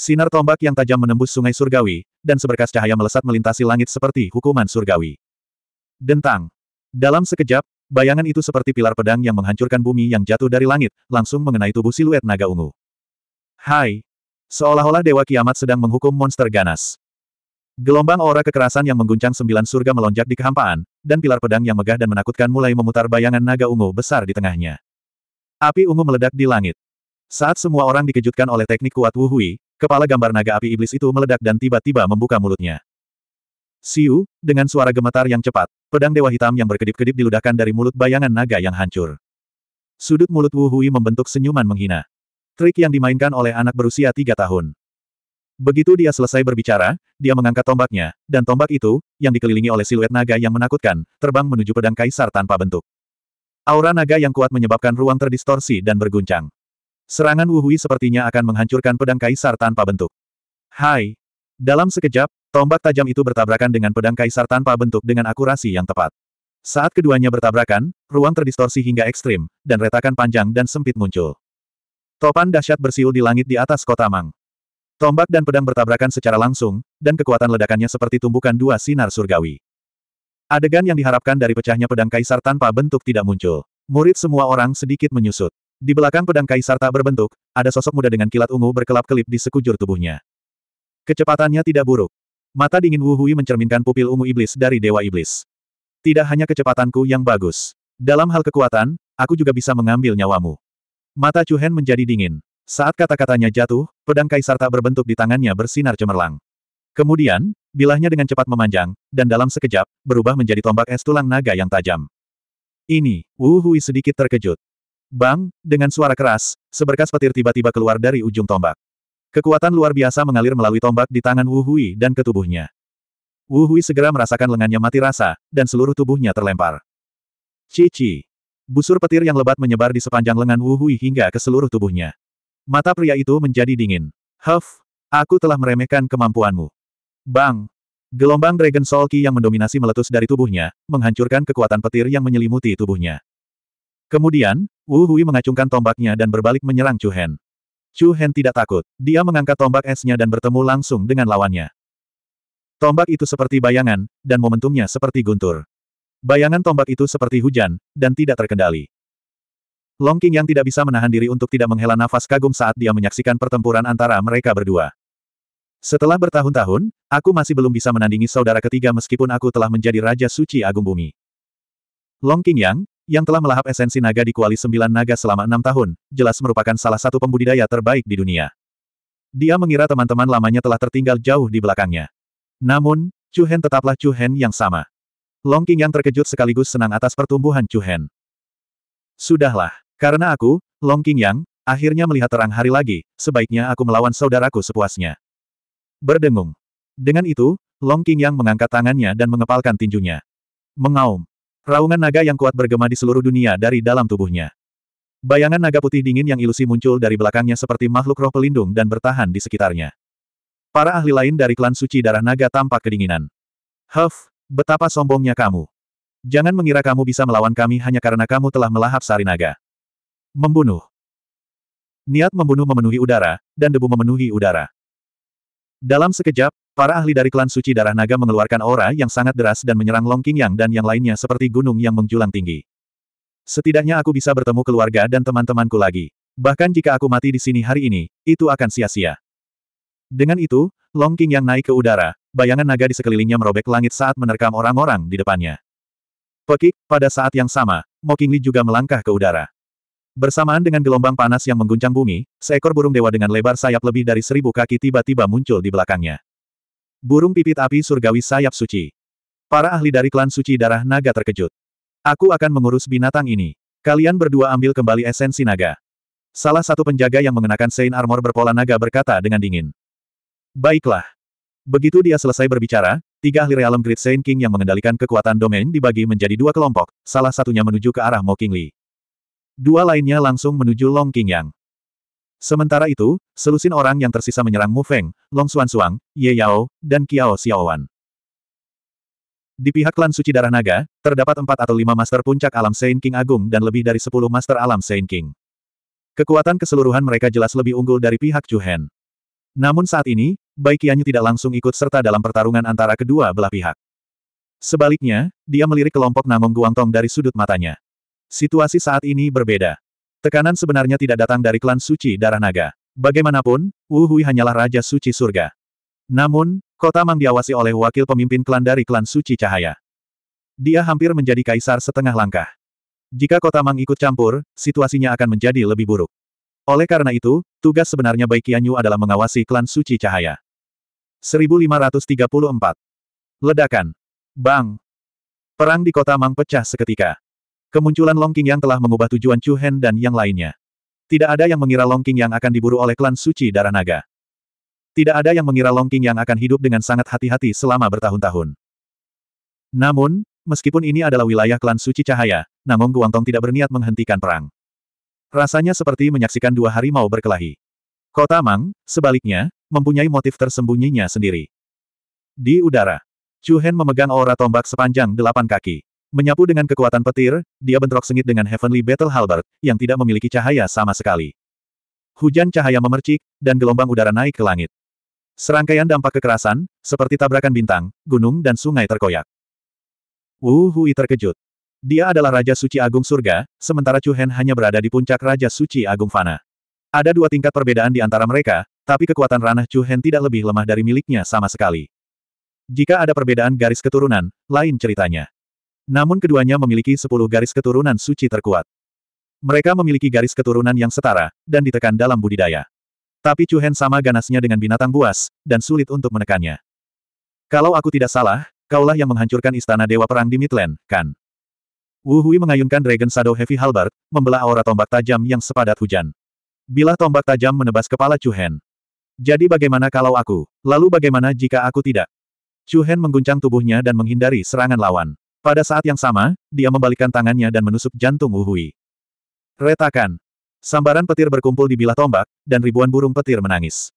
Sinar tombak yang tajam menembus sungai surgawi, dan seberkas cahaya melesat melintasi langit seperti hukuman surgawi. Dentang. Dalam sekejap, bayangan itu seperti pilar pedang yang menghancurkan bumi yang jatuh dari langit, langsung mengenai tubuh siluet naga ungu. Hai. Seolah-olah dewa kiamat sedang menghukum monster ganas. Gelombang aura kekerasan yang mengguncang sembilan surga melonjak di kehampaan, dan pilar pedang yang megah dan menakutkan mulai memutar bayangan naga ungu besar di tengahnya. Api ungu meledak di langit. Saat semua orang dikejutkan oleh teknik kuat Wu Hui, Kepala gambar naga api iblis itu meledak dan tiba-tiba membuka mulutnya. Siu, dengan suara gemetar yang cepat, pedang dewa hitam yang berkedip-kedip diludahkan dari mulut bayangan naga yang hancur. Sudut mulut Wu Hui membentuk senyuman menghina. Trik yang dimainkan oleh anak berusia tiga tahun. Begitu dia selesai berbicara, dia mengangkat tombaknya, dan tombak itu, yang dikelilingi oleh siluet naga yang menakutkan, terbang menuju pedang kaisar tanpa bentuk. Aura naga yang kuat menyebabkan ruang terdistorsi dan berguncang. Serangan Wuhui sepertinya akan menghancurkan pedang kaisar tanpa bentuk. Hai! Dalam sekejap, tombak tajam itu bertabrakan dengan pedang kaisar tanpa bentuk dengan akurasi yang tepat. Saat keduanya bertabrakan, ruang terdistorsi hingga ekstrim, dan retakan panjang dan sempit muncul. Topan dahsyat bersiul di langit di atas kota Mang. Tombak dan pedang bertabrakan secara langsung, dan kekuatan ledakannya seperti tumbukan dua sinar surgawi. Adegan yang diharapkan dari pecahnya pedang kaisar tanpa bentuk tidak muncul. Murid semua orang sedikit menyusut. Di belakang pedang kaisar tak berbentuk, ada sosok muda dengan kilat ungu berkelap-kelip di sekujur tubuhnya. Kecepatannya tidak buruk. Mata dingin Wu Hui mencerminkan pupil ungu iblis dari Dewa Iblis. Tidak hanya kecepatanku yang bagus. Dalam hal kekuatan, aku juga bisa mengambil nyawamu. Mata Hen menjadi dingin. Saat kata-katanya jatuh, pedang kaisar tak berbentuk di tangannya bersinar cemerlang. Kemudian, bilahnya dengan cepat memanjang, dan dalam sekejap, berubah menjadi tombak es tulang naga yang tajam. Ini, Wu Hui sedikit terkejut. Bang, dengan suara keras, seberkas petir tiba-tiba keluar dari ujung tombak. Kekuatan luar biasa mengalir melalui tombak di tangan Wu Hui dan ke tubuhnya. Wu Hui segera merasakan lengannya mati rasa, dan seluruh tubuhnya terlempar. Cici. Busur petir yang lebat menyebar di sepanjang lengan Wu Hui hingga ke seluruh tubuhnya. Mata pria itu menjadi dingin. Huff, aku telah meremehkan kemampuanmu. Bang! Gelombang Dragon Soul Ki yang mendominasi meletus dari tubuhnya, menghancurkan kekuatan petir yang menyelimuti tubuhnya. Kemudian, Wu Hui mengacungkan tombaknya dan berbalik menyerang Chu Hen. Chu Hen tidak takut. Dia mengangkat tombak esnya dan bertemu langsung dengan lawannya. Tombak itu seperti bayangan, dan momentumnya seperti guntur. Bayangan tombak itu seperti hujan, dan tidak terkendali. Long King yang tidak bisa menahan diri untuk tidak menghela nafas kagum saat dia menyaksikan pertempuran antara mereka berdua. Setelah bertahun-tahun, aku masih belum bisa menandingi saudara ketiga meskipun aku telah menjadi Raja Suci Agung Bumi. Long King Yang, yang telah melahap esensi naga di kuali sembilan naga selama enam tahun, jelas merupakan salah satu pembudidaya terbaik di dunia. Dia mengira teman-teman lamanya telah tertinggal jauh di belakangnya. Namun, Chu Hen tetaplah Chu Hen yang sama. Long King yang terkejut sekaligus senang atas pertumbuhan Chu Hen. Sudahlah, karena aku, Long King yang, akhirnya melihat terang hari lagi, sebaiknya aku melawan saudaraku sepuasnya. Berdengung. Dengan itu, Long King yang mengangkat tangannya dan mengepalkan tinjunya. Mengaum. Raungan naga yang kuat bergema di seluruh dunia dari dalam tubuhnya. Bayangan naga putih dingin yang ilusi muncul dari belakangnya seperti makhluk roh pelindung dan bertahan di sekitarnya. Para ahli lain dari klan suci darah naga tampak kedinginan. Huff, betapa sombongnya kamu. Jangan mengira kamu bisa melawan kami hanya karena kamu telah melahap sari naga. Membunuh. Niat membunuh memenuhi udara, dan debu memenuhi udara. Dalam sekejap, para ahli dari klan suci darah naga mengeluarkan aura yang sangat deras dan menyerang Long King Yang dan yang lainnya seperti gunung yang menjulang tinggi. Setidaknya aku bisa bertemu keluarga dan teman-temanku lagi. Bahkan jika aku mati di sini hari ini, itu akan sia-sia. Dengan itu, Long King Yang naik ke udara, bayangan naga di sekelilingnya merobek langit saat menerkam orang-orang di depannya. Pekik, pada saat yang sama, Li juga melangkah ke udara. Bersamaan dengan gelombang panas yang mengguncang bumi, seekor burung dewa dengan lebar sayap lebih dari seribu kaki tiba-tiba muncul di belakangnya. Burung pipit api surgawi sayap suci. Para ahli dari klan suci darah naga terkejut. Aku akan mengurus binatang ini. Kalian berdua ambil kembali esensi naga. Salah satu penjaga yang mengenakan Saint Armor berpola naga berkata dengan dingin. Baiklah. Begitu dia selesai berbicara, tiga ahli realem Great Saint King yang mengendalikan kekuatan domain dibagi menjadi dua kelompok, salah satunya menuju ke arah Mo Li. Dua lainnya langsung menuju Long Qingyang. Sementara itu, selusin orang yang tersisa menyerang Mu Feng, Long Xuan Suang, Ye Yao, dan Qiao Wan. Di pihak klan suci darah naga, terdapat empat atau lima master puncak alam Saint King Agung dan lebih dari sepuluh master alam Saint King. Kekuatan keseluruhan mereka jelas lebih unggul dari pihak Chu Hen. Namun saat ini, Bai Qianyu tidak langsung ikut serta dalam pertarungan antara kedua belah pihak. Sebaliknya, dia melirik kelompok Namong Guangtong dari sudut matanya. Situasi saat ini berbeda. Tekanan sebenarnya tidak datang dari klan suci darah naga. Bagaimanapun, Wu Hui hanyalah Raja Suci Surga. Namun, kota Mang diawasi oleh wakil pemimpin klan dari klan Suci Cahaya. Dia hampir menjadi kaisar setengah langkah. Jika kota Mang ikut campur, situasinya akan menjadi lebih buruk. Oleh karena itu, tugas sebenarnya Bai Qianyu adalah mengawasi klan Suci Cahaya. 1534. Ledakan. Bang. Perang di kota Mang pecah seketika. Kemunculan Long King yang telah mengubah tujuan Chu Hen dan yang lainnya. Tidak ada yang mengira Long King yang akan diburu oleh klan suci darah naga. Tidak ada yang mengira Long King yang akan hidup dengan sangat hati-hati selama bertahun-tahun. Namun, meskipun ini adalah wilayah klan suci cahaya, Namong Guangtong tidak berniat menghentikan perang. Rasanya seperti menyaksikan dua harimau berkelahi. Kota Mang, sebaliknya, mempunyai motif tersembunyinya sendiri. Di udara, Chu Hen memegang aura tombak sepanjang delapan kaki. Menyapu dengan kekuatan petir, dia bentrok sengit dengan Heavenly Battle Halbert yang tidak memiliki cahaya sama sekali. Hujan cahaya memercik, dan gelombang udara naik ke langit. Serangkaian dampak kekerasan, seperti tabrakan bintang, gunung dan sungai terkoyak. Wu Hui terkejut. Dia adalah Raja Suci Agung Surga, sementara Chu Hen hanya berada di puncak Raja Suci Agung Fana. Ada dua tingkat perbedaan di antara mereka, tapi kekuatan ranah Chu Hen tidak lebih lemah dari miliknya sama sekali. Jika ada perbedaan garis keturunan, lain ceritanya. Namun keduanya memiliki sepuluh garis keturunan suci terkuat. Mereka memiliki garis keturunan yang setara, dan ditekan dalam budidaya. Tapi Chu Hen sama ganasnya dengan binatang buas, dan sulit untuk menekannya. Kalau aku tidak salah, kaulah yang menghancurkan istana Dewa Perang di Midland, kan? Wu mengayunkan Dragon Shadow Heavy Halberd, membelah aura tombak tajam yang sepadat hujan. Bila tombak tajam menebas kepala Chu Hen. Jadi bagaimana kalau aku? Lalu bagaimana jika aku tidak? Chu Hen mengguncang tubuhnya dan menghindari serangan lawan. Pada saat yang sama, dia membalikkan tangannya dan menusuk jantung Uhui. Retakan. Sambaran petir berkumpul di bilah tombak, dan ribuan burung petir menangis.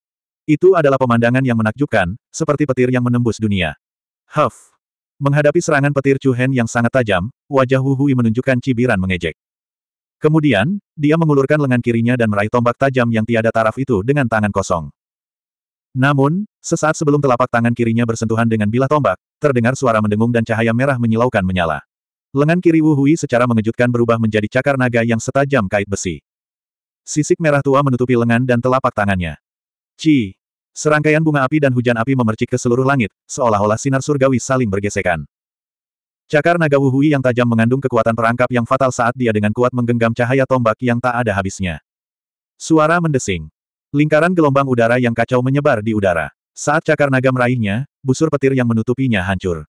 Itu adalah pemandangan yang menakjubkan, seperti petir yang menembus dunia. Huff. Menghadapi serangan petir Chu Hen yang sangat tajam, wajah Huhui menunjukkan cibiran mengejek. Kemudian, dia mengulurkan lengan kirinya dan meraih tombak tajam yang tiada taraf itu dengan tangan kosong. Namun, sesaat sebelum telapak tangan kirinya bersentuhan dengan bilah tombak, terdengar suara mendengung dan cahaya merah menyilaukan menyala. Lengan kiri Wu Hui secara mengejutkan berubah menjadi cakar naga yang setajam kait besi. Sisik merah tua menutupi lengan dan telapak tangannya. Ci! Serangkaian bunga api dan hujan api memercik ke seluruh langit, seolah-olah sinar surgawi saling bergesekan. Cakar naga Wu Hui yang tajam mengandung kekuatan perangkap yang fatal saat dia dengan kuat menggenggam cahaya tombak yang tak ada habisnya. Suara mendesing. Lingkaran gelombang udara yang kacau menyebar di udara. Saat cakar naga meraihnya, busur petir yang menutupinya hancur.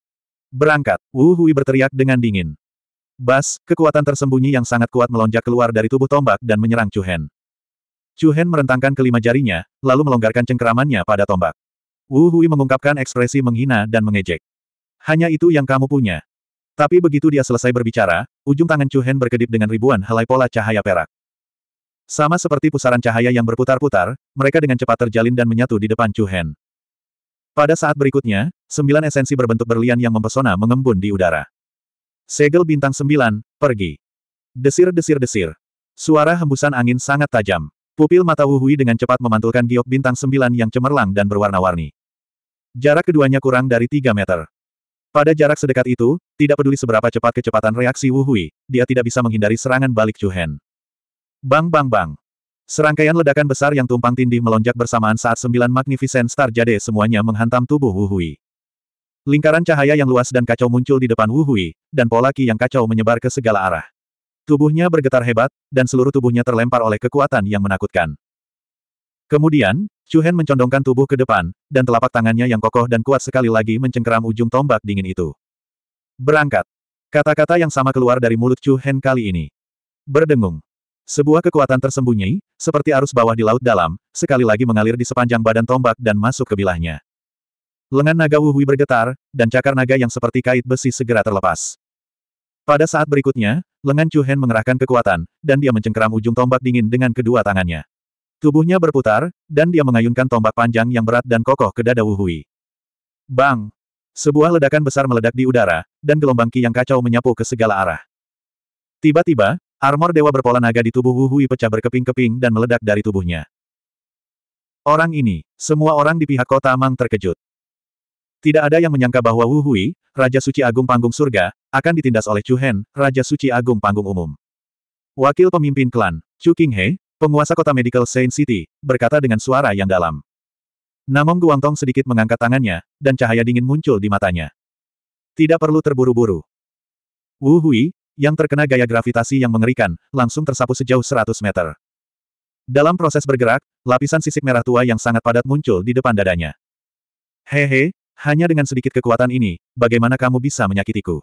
Berangkat, Wu Hui berteriak dengan dingin. Bas, kekuatan tersembunyi yang sangat kuat melonjak keluar dari tubuh tombak dan menyerang Chu Hen. Chu Hen merentangkan kelima jarinya, lalu melonggarkan cengkeramannya pada tombak. Wu Hui mengungkapkan ekspresi menghina dan mengejek. Hanya itu yang kamu punya. Tapi begitu dia selesai berbicara, ujung tangan Chu Hen berkedip dengan ribuan helai pola cahaya perak. Sama seperti pusaran cahaya yang berputar-putar, mereka dengan cepat terjalin dan menyatu di depan Chu Hen. Pada saat berikutnya, sembilan esensi berbentuk berlian yang mempesona mengembun di udara. Segel bintang sembilan, pergi. Desir-desir-desir. Suara hembusan angin sangat tajam. Pupil mata Wuhui dengan cepat memantulkan giok bintang sembilan yang cemerlang dan berwarna-warni. Jarak keduanya kurang dari tiga meter. Pada jarak sedekat itu, tidak peduli seberapa cepat kecepatan reaksi Wuhui, dia tidak bisa menghindari serangan balik Chu Hen. Bang bang bang. Serangkaian ledakan besar yang tumpang tindih melonjak bersamaan saat sembilan Magnificent Star Jade semuanya menghantam tubuh Wu Hui. Lingkaran cahaya yang luas dan kacau muncul di depan Wu Hui, dan pola ki yang kacau menyebar ke segala arah. Tubuhnya bergetar hebat, dan seluruh tubuhnya terlempar oleh kekuatan yang menakutkan. Kemudian, Chu Hen mencondongkan tubuh ke depan, dan telapak tangannya yang kokoh dan kuat sekali lagi mencengkeram ujung tombak dingin itu. Berangkat. Kata-kata yang sama keluar dari mulut Chu Hen kali ini. Berdengung. Sebuah kekuatan tersembunyi, seperti arus bawah di laut dalam, sekali lagi mengalir di sepanjang badan tombak dan masuk ke bilahnya. Lengan naga Wuhui bergetar, dan cakar naga yang seperti kait besi segera terlepas. Pada saat berikutnya, lengan Chu Hen mengerahkan kekuatan, dan dia mencengkeram ujung tombak dingin dengan kedua tangannya. Tubuhnya berputar, dan dia mengayunkan tombak panjang yang berat dan kokoh ke dada Wuhui. Bang! Sebuah ledakan besar meledak di udara, dan gelombang ki yang kacau menyapu ke segala arah. Tiba-tiba, Armor dewa berpola naga di tubuh Wu Hui pecah berkeping-keping dan meledak dari tubuhnya. Orang ini, semua orang di pihak kota Mang terkejut. Tidak ada yang menyangka bahwa Wu Hui, Raja Suci Agung Panggung Surga, akan ditindas oleh Chu Hen, Raja Suci Agung Panggung Umum. Wakil pemimpin klan, Chu King He, penguasa kota Medical Saint City, berkata dengan suara yang dalam. Namong Guangtong sedikit mengangkat tangannya, dan cahaya dingin muncul di matanya. Tidak perlu terburu-buru. Wu Hui, yang terkena gaya gravitasi yang mengerikan, langsung tersapu sejauh 100 meter. Dalam proses bergerak, lapisan sisik merah tua yang sangat padat muncul di depan dadanya. Hehe, hanya dengan sedikit kekuatan ini, bagaimana kamu bisa menyakitiku?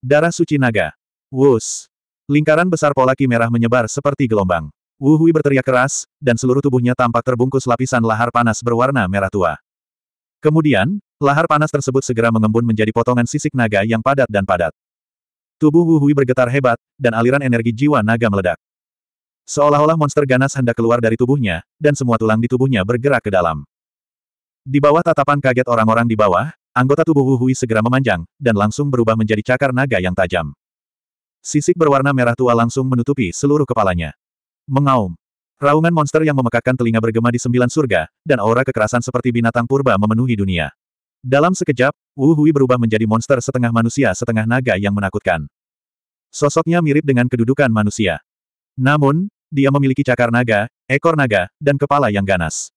Darah suci naga. Wus. Lingkaran besar pola ki merah menyebar seperti gelombang. Wuhui berteriak keras, dan seluruh tubuhnya tampak terbungkus lapisan lahar panas berwarna merah tua. Kemudian, lahar panas tersebut segera mengembun menjadi potongan sisik naga yang padat dan padat. Tubuh Wu Hui bergetar hebat, dan aliran energi jiwa naga meledak. Seolah-olah monster ganas hendak keluar dari tubuhnya, dan semua tulang di tubuhnya bergerak ke dalam. Di bawah tatapan kaget orang-orang di bawah, anggota tubuh Wu Hui segera memanjang, dan langsung berubah menjadi cakar naga yang tajam. Sisik berwarna merah tua langsung menutupi seluruh kepalanya. Mengaum. Raungan monster yang memekakkan telinga bergema di sembilan surga, dan aura kekerasan seperti binatang purba memenuhi dunia. Dalam sekejap, Wu Hui berubah menjadi monster setengah manusia setengah naga yang menakutkan. Sosoknya mirip dengan kedudukan manusia. Namun, dia memiliki cakar naga, ekor naga, dan kepala yang ganas.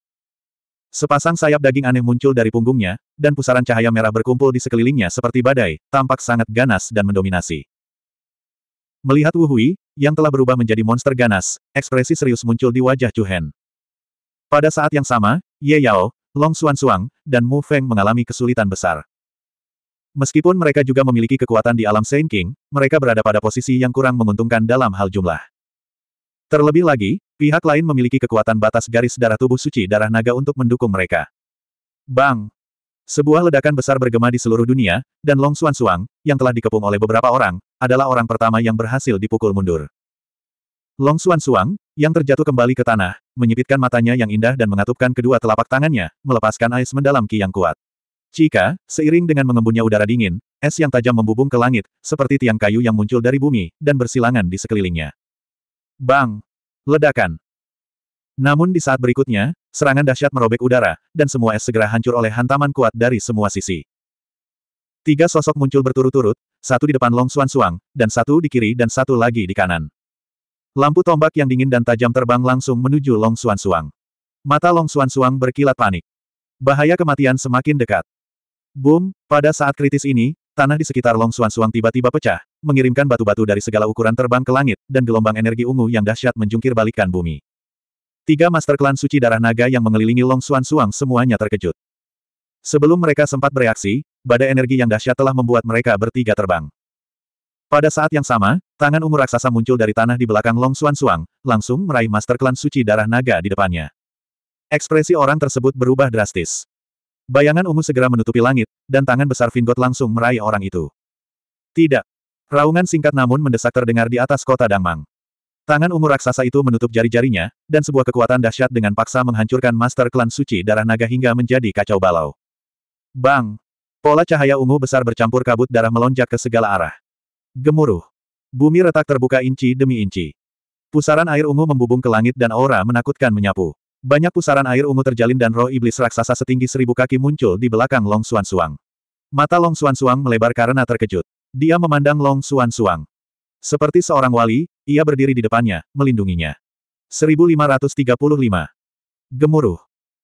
Sepasang sayap daging aneh muncul dari punggungnya, dan pusaran cahaya merah berkumpul di sekelilingnya seperti badai, tampak sangat ganas dan mendominasi. Melihat Wu Hui, yang telah berubah menjadi monster ganas, ekspresi serius muncul di wajah Chu Hen. Pada saat yang sama, Ye Yao, Long Xuan Suang, dan Mu Feng mengalami kesulitan besar. Meskipun mereka juga memiliki kekuatan di alam Saint King, mereka berada pada posisi yang kurang menguntungkan dalam hal jumlah. Terlebih lagi, pihak lain memiliki kekuatan batas garis darah tubuh suci darah naga untuk mendukung mereka. Bang! Sebuah ledakan besar bergema di seluruh dunia, dan Long Xuan Suang, yang telah dikepung oleh beberapa orang, adalah orang pertama yang berhasil dipukul mundur. Long Suan Suang, yang terjatuh kembali ke tanah, menyipitkan matanya yang indah dan mengatupkan kedua telapak tangannya, melepaskan ais mendalam ki yang kuat. Jika, seiring dengan mengembunnya udara dingin, es yang tajam membubung ke langit, seperti tiang kayu yang muncul dari bumi, dan bersilangan di sekelilingnya. Bang! Ledakan! Namun di saat berikutnya, serangan dahsyat merobek udara, dan semua es segera hancur oleh hantaman kuat dari semua sisi. Tiga sosok muncul berturut-turut, satu di depan Long Suan Suang, dan satu di kiri dan satu lagi di kanan. Lampu tombak yang dingin dan tajam terbang langsung menuju Long Suan Suang. Mata Long Suan Suang berkilat panik. Bahaya kematian semakin dekat. Boom, pada saat kritis ini, tanah di sekitar Long Suan Suang tiba-tiba pecah, mengirimkan batu-batu dari segala ukuran terbang ke langit, dan gelombang energi ungu yang dahsyat menjungkir balikan bumi. Tiga master klan suci darah naga yang mengelilingi Long Suan Suang semuanya terkejut. Sebelum mereka sempat bereaksi, badai energi yang dahsyat telah membuat mereka bertiga terbang. Pada saat yang sama, tangan ungu raksasa muncul dari tanah di belakang Long Suan Suang, langsung meraih Master Klan Suci Darah Naga di depannya. Ekspresi orang tersebut berubah drastis. Bayangan ungu segera menutupi langit, dan tangan besar Vingot langsung meraih orang itu. Tidak. Raungan singkat namun mendesak terdengar di atas kota Dangmang. Tangan ungu raksasa itu menutup jari-jarinya, dan sebuah kekuatan dahsyat dengan paksa menghancurkan Master Klan Suci Darah Naga hingga menjadi kacau balau. Bang! Pola cahaya ungu besar bercampur kabut darah melonjak ke segala arah. Gemuruh. Bumi retak terbuka inci demi inci. Pusaran air ungu membubung ke langit dan aura menakutkan menyapu. Banyak pusaran air ungu terjalin dan roh iblis raksasa setinggi seribu kaki muncul di belakang Long Suan Suang. Mata Long Suan Suang melebar karena terkejut. Dia memandang Long Suan Suang. Seperti seorang wali, ia berdiri di depannya, melindunginya. 1535. Gemuruh.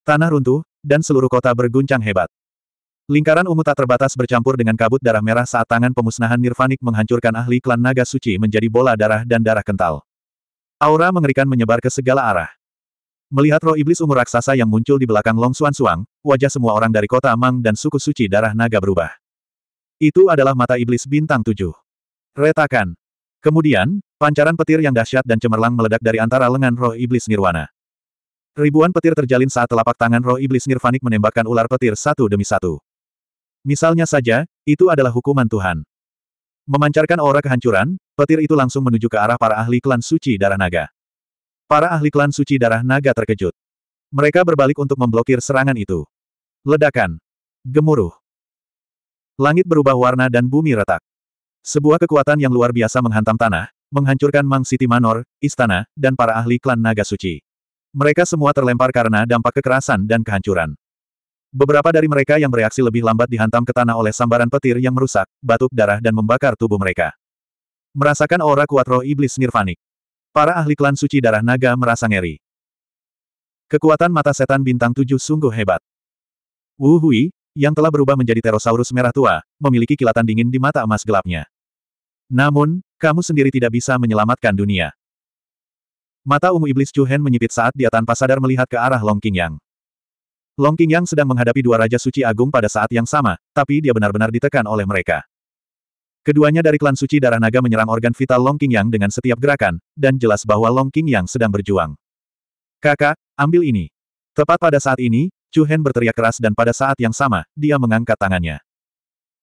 Tanah runtuh, dan seluruh kota berguncang hebat. Lingkaran ungu tak terbatas bercampur dengan kabut darah merah saat tangan pemusnahan nirvanik menghancurkan ahli klan naga suci menjadi bola darah dan darah kental. Aura mengerikan menyebar ke segala arah. Melihat roh iblis ungu raksasa yang muncul di belakang Long Suan Suang, wajah semua orang dari kota Mang dan suku suci darah naga berubah. Itu adalah mata iblis bintang tujuh. Retakan. Kemudian, pancaran petir yang dahsyat dan cemerlang meledak dari antara lengan roh iblis nirwana. Ribuan petir terjalin saat telapak tangan roh iblis nirvanik menembakkan ular petir satu demi satu. Misalnya saja, itu adalah hukuman Tuhan. Memancarkan aura kehancuran, petir itu langsung menuju ke arah para ahli klan suci darah naga. Para ahli klan suci darah naga terkejut. Mereka berbalik untuk memblokir serangan itu. Ledakan. Gemuruh. Langit berubah warna dan bumi retak. Sebuah kekuatan yang luar biasa menghantam tanah, menghancurkan Mang City Manor, istana, dan para ahli klan naga suci. Mereka semua terlempar karena dampak kekerasan dan kehancuran. Beberapa dari mereka yang bereaksi lebih lambat dihantam ke tanah oleh sambaran petir yang merusak, batuk darah dan membakar tubuh mereka. Merasakan aura kuat roh iblis nirvanik. Para ahli klan suci darah naga merasa ngeri. Kekuatan mata setan bintang tujuh sungguh hebat. Wu Hui, yang telah berubah menjadi terosaurus merah tua, memiliki kilatan dingin di mata emas gelapnya. Namun, kamu sendiri tidak bisa menyelamatkan dunia. Mata ungu iblis Chu Hen menyipit saat dia tanpa sadar melihat ke arah Long King Yang. Long King yang sedang menghadapi dua Raja Suci Agung pada saat yang sama, tapi dia benar-benar ditekan oleh mereka. Keduanya dari klan suci darah naga menyerang organ vital Long King Yang dengan setiap gerakan, dan jelas bahwa Long King Yang sedang berjuang. Kakak, ambil ini. Tepat pada saat ini, Chu Hen berteriak keras dan pada saat yang sama, dia mengangkat tangannya.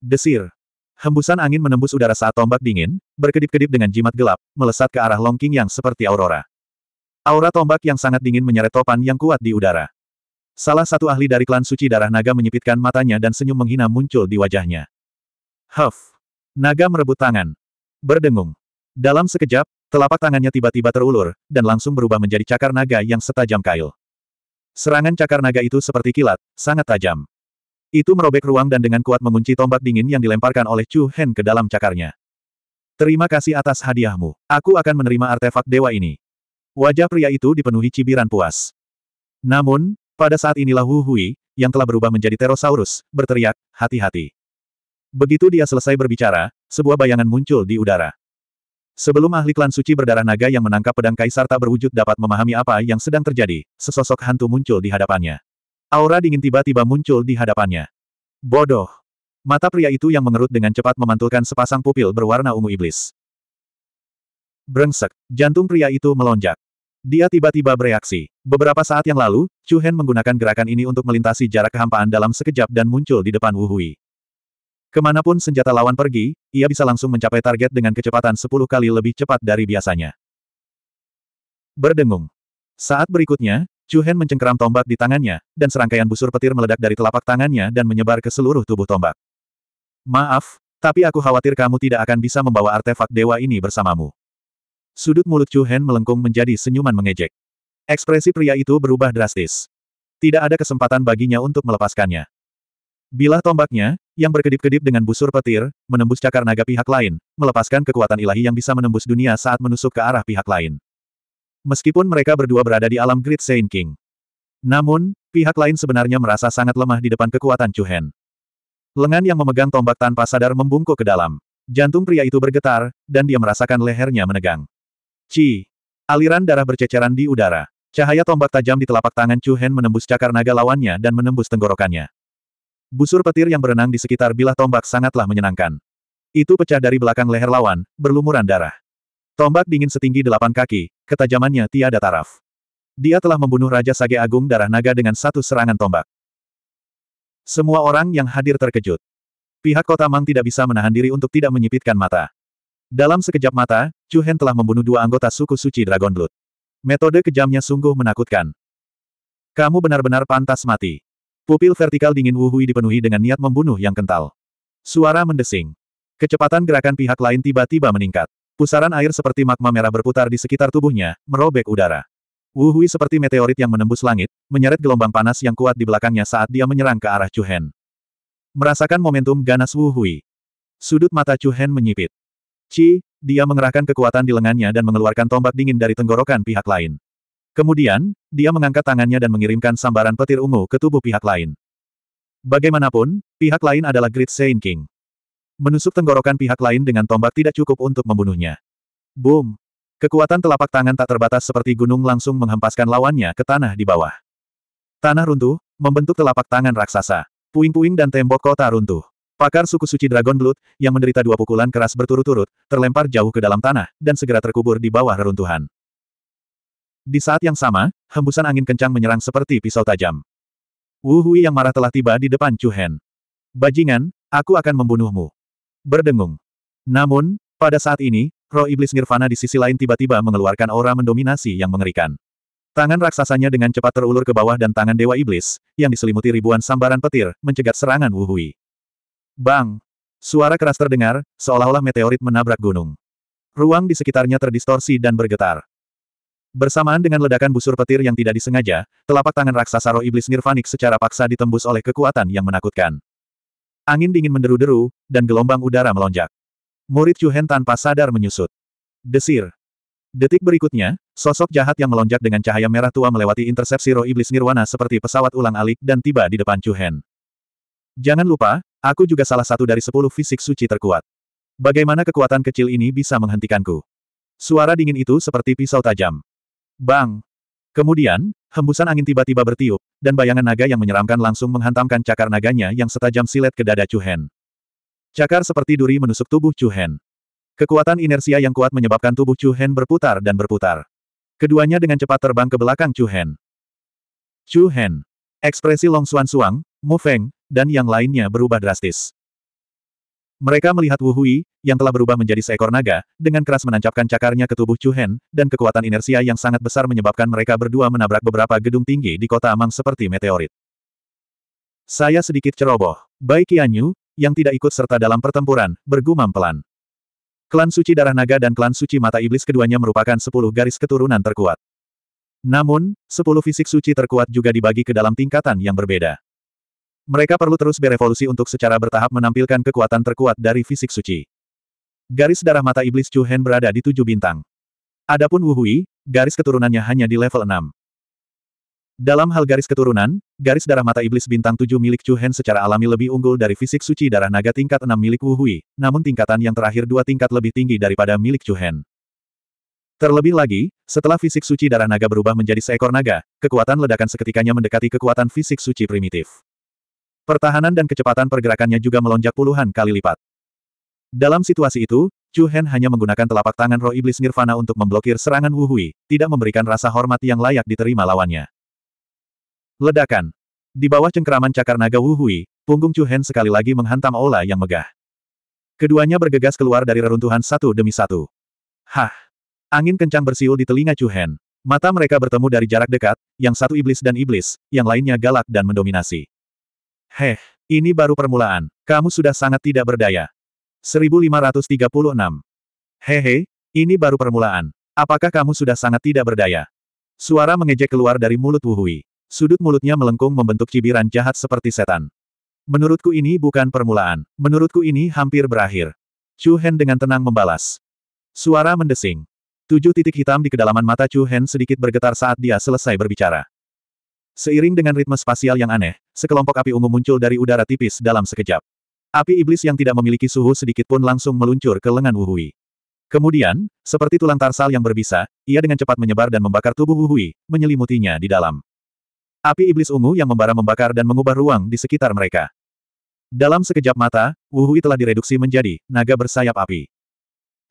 Desir. Hembusan angin menembus udara saat tombak dingin, berkedip-kedip dengan jimat gelap, melesat ke arah Long King Yang seperti aurora. Aura tombak yang sangat dingin menyeret topan yang kuat di udara. Salah satu ahli dari klan suci darah naga menyipitkan matanya dan senyum menghina muncul di wajahnya. Huff! Naga merebut tangan. Berdengung. Dalam sekejap, telapak tangannya tiba-tiba terulur, dan langsung berubah menjadi cakar naga yang setajam kail. Serangan cakar naga itu seperti kilat, sangat tajam. Itu merobek ruang dan dengan kuat mengunci tombak dingin yang dilemparkan oleh Chu Hen ke dalam cakarnya. Terima kasih atas hadiahmu. Aku akan menerima artefak dewa ini. Wajah pria itu dipenuhi cibiran puas. Namun, pada saat inilah Hu Hui, yang telah berubah menjadi Terosaurus, berteriak, hati-hati. Begitu dia selesai berbicara, sebuah bayangan muncul di udara. Sebelum ahli klan suci berdarah naga yang menangkap pedang kaisar tak berwujud dapat memahami apa yang sedang terjadi, sesosok hantu muncul di hadapannya. Aura dingin tiba-tiba muncul di hadapannya. Bodoh! Mata pria itu yang mengerut dengan cepat memantulkan sepasang pupil berwarna ungu iblis. Brengsek, jantung pria itu melonjak. Dia tiba-tiba bereaksi. Beberapa saat yang lalu, Chu Hen menggunakan gerakan ini untuk melintasi jarak kehampaan dalam sekejap dan muncul di depan Wu Hui. Kemanapun senjata lawan pergi, ia bisa langsung mencapai target dengan kecepatan 10 kali lebih cepat dari biasanya. Berdengung. Saat berikutnya, Chu Hen mencengkeram tombak di tangannya, dan serangkaian busur petir meledak dari telapak tangannya dan menyebar ke seluruh tubuh tombak. Maaf, tapi aku khawatir kamu tidak akan bisa membawa artefak dewa ini bersamamu. Sudut mulut Chu Hen melengkung menjadi senyuman mengejek. Ekspresi pria itu berubah drastis. Tidak ada kesempatan baginya untuk melepaskannya. Bilah tombaknya, yang berkedip-kedip dengan busur petir, menembus cakar naga pihak lain, melepaskan kekuatan ilahi yang bisa menembus dunia saat menusuk ke arah pihak lain. Meskipun mereka berdua berada di alam Great Saint King. Namun, pihak lain sebenarnya merasa sangat lemah di depan kekuatan Chu Hen. Lengan yang memegang tombak tanpa sadar membungkuk ke dalam. Jantung pria itu bergetar, dan dia merasakan lehernya menegang. Ci. Aliran darah berceceran di udara. Cahaya tombak tajam di telapak tangan Chu Hen menembus cakar naga lawannya dan menembus tenggorokannya. Busur petir yang berenang di sekitar bilah tombak sangatlah menyenangkan. Itu pecah dari belakang leher lawan, berlumuran darah. Tombak dingin setinggi delapan kaki, ketajamannya tiada taraf. Dia telah membunuh Raja Sage Agung Darah Naga dengan satu serangan tombak. Semua orang yang hadir terkejut. Pihak kota Mang tidak bisa menahan diri untuk tidak menyipitkan mata. Dalam sekejap mata, Chu Hen telah membunuh dua anggota suku suci Dragon Blood. Metode kejamnya sungguh menakutkan. Kamu benar-benar pantas mati. Pupil vertikal dingin Wu Hui dipenuhi dengan niat membunuh yang kental. Suara mendesing. Kecepatan gerakan pihak lain tiba-tiba meningkat. Pusaran air seperti magma merah berputar di sekitar tubuhnya, merobek udara. Wu Hui seperti meteorit yang menembus langit, menyeret gelombang panas yang kuat di belakangnya saat dia menyerang ke arah Chu Hen. Merasakan momentum ganas Wu Hui, Sudut mata Chu Hen menyipit. Ci, dia mengerahkan kekuatan di lengannya dan mengeluarkan tombak dingin dari tenggorokan pihak lain. Kemudian, dia mengangkat tangannya dan mengirimkan sambaran petir ungu ke tubuh pihak lain. Bagaimanapun, pihak lain adalah Great Saint King. Menusuk tenggorokan pihak lain dengan tombak tidak cukup untuk membunuhnya. Boom! Kekuatan telapak tangan tak terbatas seperti gunung langsung menghempaskan lawannya ke tanah di bawah. Tanah runtuh, membentuk telapak tangan raksasa. Puing-puing dan tembok kota runtuh. Pakar suku suci Dragon Blood, yang menderita dua pukulan keras berturut-turut, terlempar jauh ke dalam tanah, dan segera terkubur di bawah reruntuhan. Di saat yang sama, hembusan angin kencang menyerang seperti pisau tajam. Wu Hui yang marah telah tiba di depan Chu Hen. Bajingan, aku akan membunuhmu. Berdengung. Namun, pada saat ini, roh iblis Nirvana di sisi lain tiba-tiba mengeluarkan aura mendominasi yang mengerikan. Tangan raksasanya dengan cepat terulur ke bawah dan tangan Dewa Iblis, yang diselimuti ribuan sambaran petir, mencegat serangan Wu Hui. Bang! Suara keras terdengar, seolah-olah meteorit menabrak gunung. Ruang di sekitarnya terdistorsi dan bergetar. Bersamaan dengan ledakan busur petir yang tidak disengaja, telapak tangan raksasa roh iblis nirvanik secara paksa ditembus oleh kekuatan yang menakutkan. Angin dingin menderu-deru, dan gelombang udara melonjak. Murid Chuhen tanpa sadar menyusut. Desir. Detik berikutnya, sosok jahat yang melonjak dengan cahaya merah tua melewati intersepsi roh iblis nirwana seperti pesawat ulang alik dan tiba di depan Chuhen. Jangan lupa, Aku juga salah satu dari sepuluh fisik suci terkuat. Bagaimana kekuatan kecil ini bisa menghentikanku? Suara dingin itu seperti pisau tajam. Bang! Kemudian, hembusan angin tiba-tiba bertiup, dan bayangan naga yang menyeramkan langsung menghantamkan cakar naganya yang setajam silet ke dada Hen. Cakar seperti duri menusuk tubuh Hen. Kekuatan inersia yang kuat menyebabkan tubuh Hen berputar dan berputar. Keduanya dengan cepat terbang ke belakang Hen. Chu Hen. Ekspresi Long Xuan Suang, Mu Feng, dan yang lainnya berubah drastis. Mereka melihat Wu Hui, yang telah berubah menjadi seekor naga, dengan keras menancapkan cakarnya ke tubuh Chu Hen, dan kekuatan inersia yang sangat besar menyebabkan mereka berdua menabrak beberapa gedung tinggi di kota Amang seperti meteorit. Saya sedikit ceroboh. Bai Qianyu, yang tidak ikut serta dalam pertempuran, bergumam pelan. Klan Suci Darah Naga dan Klan Suci Mata Iblis keduanya merupakan sepuluh garis keturunan terkuat. Namun, sepuluh fisik suci terkuat juga dibagi ke dalam tingkatan yang berbeda. Mereka perlu terus berevolusi untuk secara bertahap menampilkan kekuatan terkuat dari fisik suci. Garis darah mata iblis Chu Hen berada di tujuh bintang. Adapun Wu Hui, garis keturunannya hanya di level enam. Dalam hal garis keturunan, garis darah mata iblis bintang tujuh milik Chu Hen secara alami lebih unggul dari fisik suci darah naga tingkat enam milik Wu Hui, namun tingkatan yang terakhir dua tingkat lebih tinggi daripada milik Chu Hen. Terlebih lagi, setelah fisik suci darah naga berubah menjadi seekor naga, kekuatan ledakan seketikanya mendekati kekuatan fisik suci primitif. Pertahanan dan kecepatan pergerakannya juga melonjak puluhan kali lipat. Dalam situasi itu, Chu Hen hanya menggunakan telapak tangan roh iblis Nirvana untuk memblokir serangan Wu Hui, tidak memberikan rasa hormat yang layak diterima lawannya. Ledakan. Di bawah cengkeraman cakar naga Wu Hui, punggung Chu Hen sekali lagi menghantam Ola yang megah. Keduanya bergegas keluar dari reruntuhan satu demi satu. Hah! Angin kencang bersiul di telinga Chu Hen. Mata mereka bertemu dari jarak dekat, yang satu iblis dan iblis, yang lainnya galak dan mendominasi. Heh, ini baru permulaan. Kamu sudah sangat tidak berdaya. 1536. Hehe, ini baru permulaan. Apakah kamu sudah sangat tidak berdaya? Suara mengejek keluar dari mulut Wu Hui. Sudut mulutnya melengkung membentuk cibiran jahat seperti setan. Menurutku ini bukan permulaan. Menurutku ini hampir berakhir. Chu Hen dengan tenang membalas. Suara mendesing. Tujuh titik hitam di kedalaman mata Chu Hen sedikit bergetar saat dia selesai berbicara. Seiring dengan ritme spasial yang aneh, sekelompok api ungu muncul dari udara tipis dalam sekejap. Api iblis yang tidak memiliki suhu sedikit pun langsung meluncur ke lengan Wuhui. Kemudian, seperti tulang tarsal yang berbisa, ia dengan cepat menyebar dan membakar tubuh Wuhui, menyelimutinya di dalam. Api iblis ungu yang membara membakar dan mengubah ruang di sekitar mereka. Dalam sekejap mata, Wuhui telah direduksi menjadi naga bersayap api.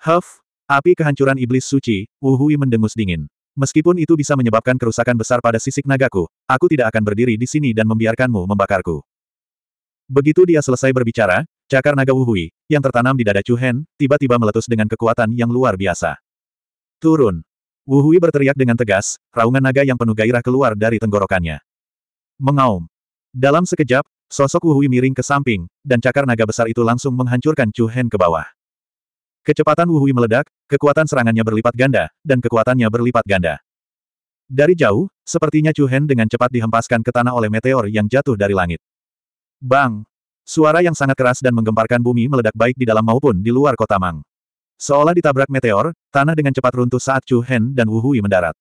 Huff, Api kehancuran iblis suci, Wu Hui mendengus dingin. Meskipun itu bisa menyebabkan kerusakan besar pada sisik nagaku, aku tidak akan berdiri di sini dan membiarkanmu membakarku. Begitu dia selesai berbicara, cakar naga Wu Hui yang tertanam di dada Chu Hen, tiba-tiba meletus dengan kekuatan yang luar biasa. Turun! Wu Hui berteriak dengan tegas, raungan naga yang penuh gairah keluar dari tenggorokannya. Mengaum. Dalam sekejap, sosok Wu Hui miring ke samping, dan cakar naga besar itu langsung menghancurkan Chu Hen ke bawah. Kecepatan Wuhui meledak, kekuatan serangannya berlipat ganda, dan kekuatannya berlipat ganda. Dari jauh, sepertinya Chu Hen dengan cepat dihempaskan ke tanah oleh meteor yang jatuh dari langit. Bang! Suara yang sangat keras dan menggemparkan bumi meledak baik di dalam maupun di luar kota Mang. Seolah ditabrak meteor, tanah dengan cepat runtuh saat Chu Hen dan Wu Wuhui mendarat.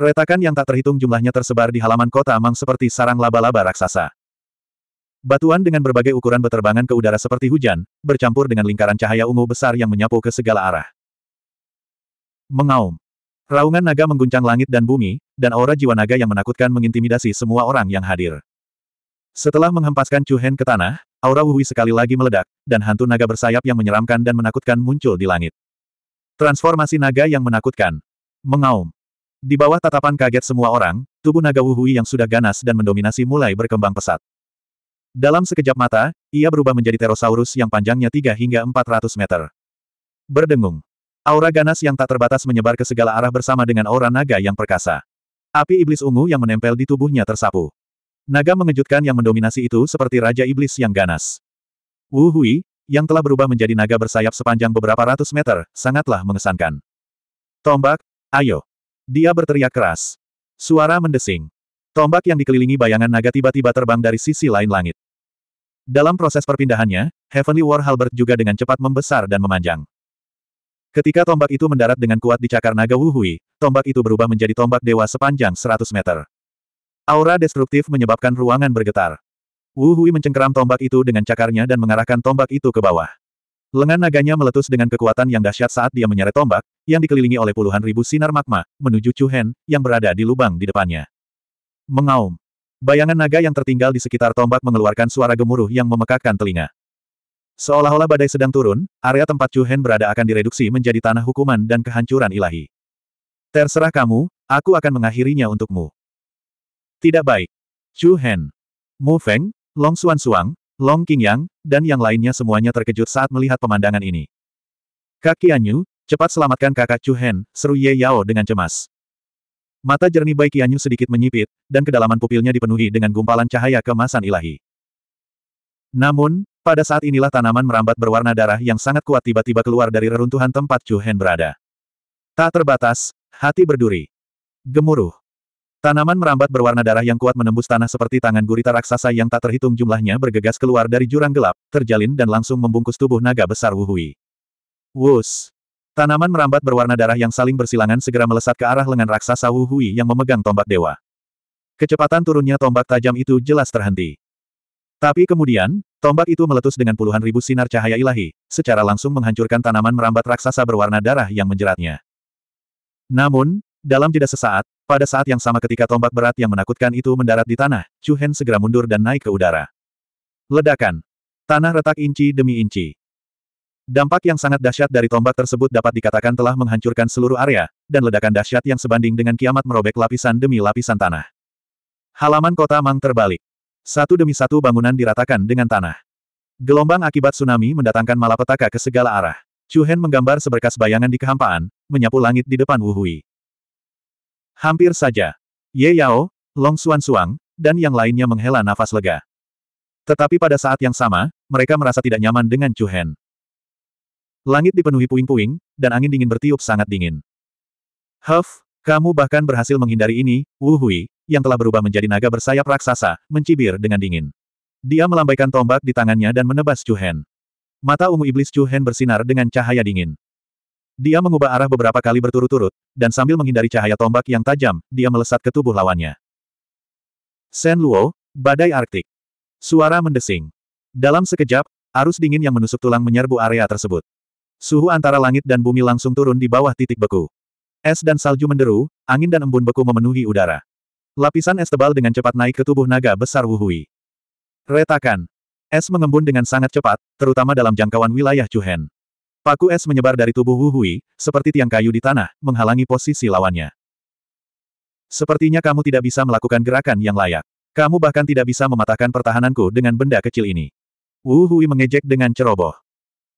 Retakan yang tak terhitung jumlahnya tersebar di halaman kota Mang seperti sarang laba-laba raksasa. Batuan dengan berbagai ukuran berterbangan ke udara seperti hujan, bercampur dengan lingkaran cahaya ungu besar yang menyapu ke segala arah. Mengaum. Raungan naga mengguncang langit dan bumi, dan aura jiwa naga yang menakutkan mengintimidasi semua orang yang hadir. Setelah menghempaskan Chu ke tanah, aura Wuhui sekali lagi meledak, dan hantu naga bersayap yang menyeramkan dan menakutkan muncul di langit. Transformasi naga yang menakutkan. Mengaum. Di bawah tatapan kaget semua orang, tubuh naga Wuhui yang sudah ganas dan mendominasi mulai berkembang pesat. Dalam sekejap mata, ia berubah menjadi terosaurus yang panjangnya 3 hingga 400 meter. Berdengung. Aura ganas yang tak terbatas menyebar ke segala arah bersama dengan aura naga yang perkasa. Api iblis ungu yang menempel di tubuhnya tersapu. Naga mengejutkan yang mendominasi itu seperti Raja Iblis yang ganas. Wu yang telah berubah menjadi naga bersayap sepanjang beberapa ratus meter, sangatlah mengesankan. Tombak, ayo. Dia berteriak keras. Suara mendesing. Tombak yang dikelilingi bayangan naga tiba-tiba terbang dari sisi lain langit. Dalam proses perpindahannya, Heavenly War Halbert juga dengan cepat membesar dan memanjang. Ketika tombak itu mendarat dengan kuat di cakar naga Wuhui, tombak itu berubah menjadi tombak dewa sepanjang 100 meter. Aura destruktif menyebabkan ruangan bergetar. Wuhui mencengkeram tombak itu dengan cakarnya dan mengarahkan tombak itu ke bawah. Lengan naganya meletus dengan kekuatan yang dahsyat saat dia menyeret tombak, yang dikelilingi oleh puluhan ribu sinar magma, menuju Chu Hen, yang berada di lubang di depannya. Mengaum. Bayangan naga yang tertinggal di sekitar tombak mengeluarkan suara gemuruh yang memekakkan telinga. Seolah-olah badai sedang turun, area tempat Chu Hen berada akan direduksi menjadi tanah hukuman dan kehancuran ilahi. Terserah kamu, aku akan mengakhirinya untukmu. Tidak baik. Chu Hen, Mu Feng, Long Xuan Suang, Long King Yang, dan yang lainnya semuanya terkejut saat melihat pemandangan ini. Kaki Anyu, cepat selamatkan kakak Chu Hen, seru Ye Yao dengan cemas. Mata jernih Bai Qianyu sedikit menyipit, dan kedalaman pupilnya dipenuhi dengan gumpalan cahaya kemasan ilahi. Namun, pada saat inilah tanaman merambat berwarna darah yang sangat kuat tiba-tiba keluar dari reruntuhan tempat Chu Hen berada. Tak terbatas, hati berduri. Gemuruh. Tanaman merambat berwarna darah yang kuat menembus tanah seperti tangan gurita raksasa yang tak terhitung jumlahnya bergegas keluar dari jurang gelap, terjalin dan langsung membungkus tubuh naga besar Wuhui. Wus. Tanaman merambat berwarna darah yang saling bersilangan segera melesat ke arah lengan raksasa Wuhui yang memegang tombak dewa. Kecepatan turunnya tombak tajam itu jelas terhenti. Tapi kemudian, tombak itu meletus dengan puluhan ribu sinar cahaya ilahi, secara langsung menghancurkan tanaman merambat raksasa berwarna darah yang menjeratnya. Namun, dalam jeda sesaat, pada saat yang sama ketika tombak berat yang menakutkan itu mendarat di tanah, Chu Hen segera mundur dan naik ke udara. Ledakan. Tanah retak inci demi inci. Dampak yang sangat dahsyat dari tombak tersebut dapat dikatakan telah menghancurkan seluruh area, dan ledakan dahsyat yang sebanding dengan kiamat merobek lapisan demi lapisan tanah. Halaman kota Mang terbalik. Satu demi satu bangunan diratakan dengan tanah. Gelombang akibat tsunami mendatangkan malapetaka ke segala arah. Chu menggambar seberkas bayangan di kehampaan, menyapu langit di depan Wuhui. Hampir saja. Ye Yao, Long Xuan Suang, dan yang lainnya menghela nafas lega. Tetapi pada saat yang sama, mereka merasa tidak nyaman dengan Chu Langit dipenuhi puing-puing, dan angin dingin bertiup sangat dingin. Huff, kamu bahkan berhasil menghindari ini, Wuhui, yang telah berubah menjadi naga bersayap raksasa, mencibir dengan dingin. Dia melambaikan tombak di tangannya dan menebas Chu Hen. Mata ungu iblis Chu Hen bersinar dengan cahaya dingin. Dia mengubah arah beberapa kali berturut-turut, dan sambil menghindari cahaya tombak yang tajam, dia melesat ke tubuh lawannya. Sen Luo, badai Arktik. Suara mendesing. Dalam sekejap, arus dingin yang menusuk tulang menyerbu area tersebut. Suhu antara langit dan bumi langsung turun di bawah titik beku. Es dan salju menderu, angin dan embun beku memenuhi udara. Lapisan es tebal dengan cepat naik ke tubuh naga besar Wuhui. Retakan. Es mengembun dengan sangat cepat, terutama dalam jangkauan wilayah Chuhen. Paku es menyebar dari tubuh Wuhui, seperti tiang kayu di tanah, menghalangi posisi lawannya. Sepertinya kamu tidak bisa melakukan gerakan yang layak. Kamu bahkan tidak bisa mematahkan pertahananku dengan benda kecil ini. Wuhui mengejek dengan ceroboh.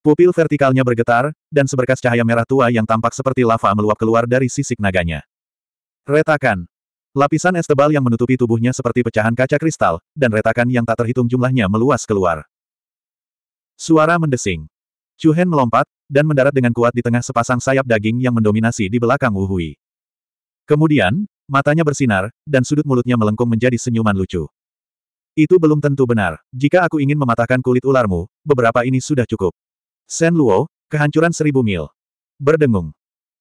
Pupil vertikalnya bergetar, dan seberkas cahaya merah tua yang tampak seperti lava meluap keluar dari sisik naganya. Retakan. Lapisan es tebal yang menutupi tubuhnya seperti pecahan kaca kristal, dan retakan yang tak terhitung jumlahnya meluas keluar. Suara mendesing. Chuhen melompat, dan mendarat dengan kuat di tengah sepasang sayap daging yang mendominasi di belakang Wu Hui. Kemudian, matanya bersinar, dan sudut mulutnya melengkung menjadi senyuman lucu. Itu belum tentu benar. Jika aku ingin mematahkan kulit ularmu, beberapa ini sudah cukup. Sen Luo, kehancuran seribu mil. Berdengung.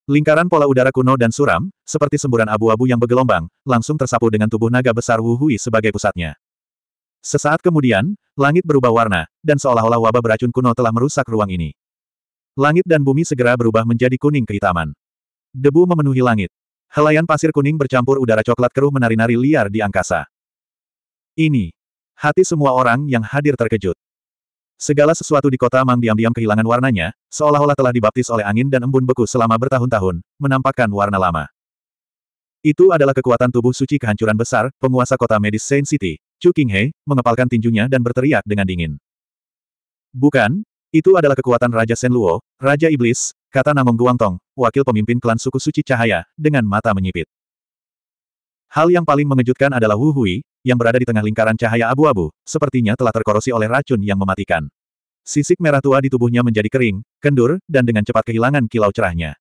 Lingkaran pola udara kuno dan suram, seperti semburan abu-abu yang bergelombang, langsung tersapu dengan tubuh naga besar Wu Hui sebagai pusatnya. Sesaat kemudian, langit berubah warna, dan seolah-olah wabah beracun kuno telah merusak ruang ini. Langit dan bumi segera berubah menjadi kuning kehitaman. Debu memenuhi langit. Helaian pasir kuning bercampur udara coklat keruh menari-nari liar di angkasa. Ini. Hati semua orang yang hadir terkejut. Segala sesuatu di kota Mang diam-diam kehilangan warnanya, seolah-olah telah dibaptis oleh angin dan embun beku selama bertahun-tahun, menampakkan warna lama. Itu adalah kekuatan tubuh suci kehancuran besar, penguasa kota medis Saint City, Chu He, mengepalkan tinjunya dan berteriak dengan dingin. Bukan, itu adalah kekuatan Raja Sen Luo, Raja Iblis, kata Namong Guangtong, wakil pemimpin klan suku suci cahaya, dengan mata menyipit. Hal yang paling mengejutkan adalah Wu Hui, yang berada di tengah lingkaran cahaya abu-abu, sepertinya telah terkorosi oleh racun yang mematikan. Sisik merah tua di tubuhnya menjadi kering, kendur, dan dengan cepat kehilangan kilau cerahnya.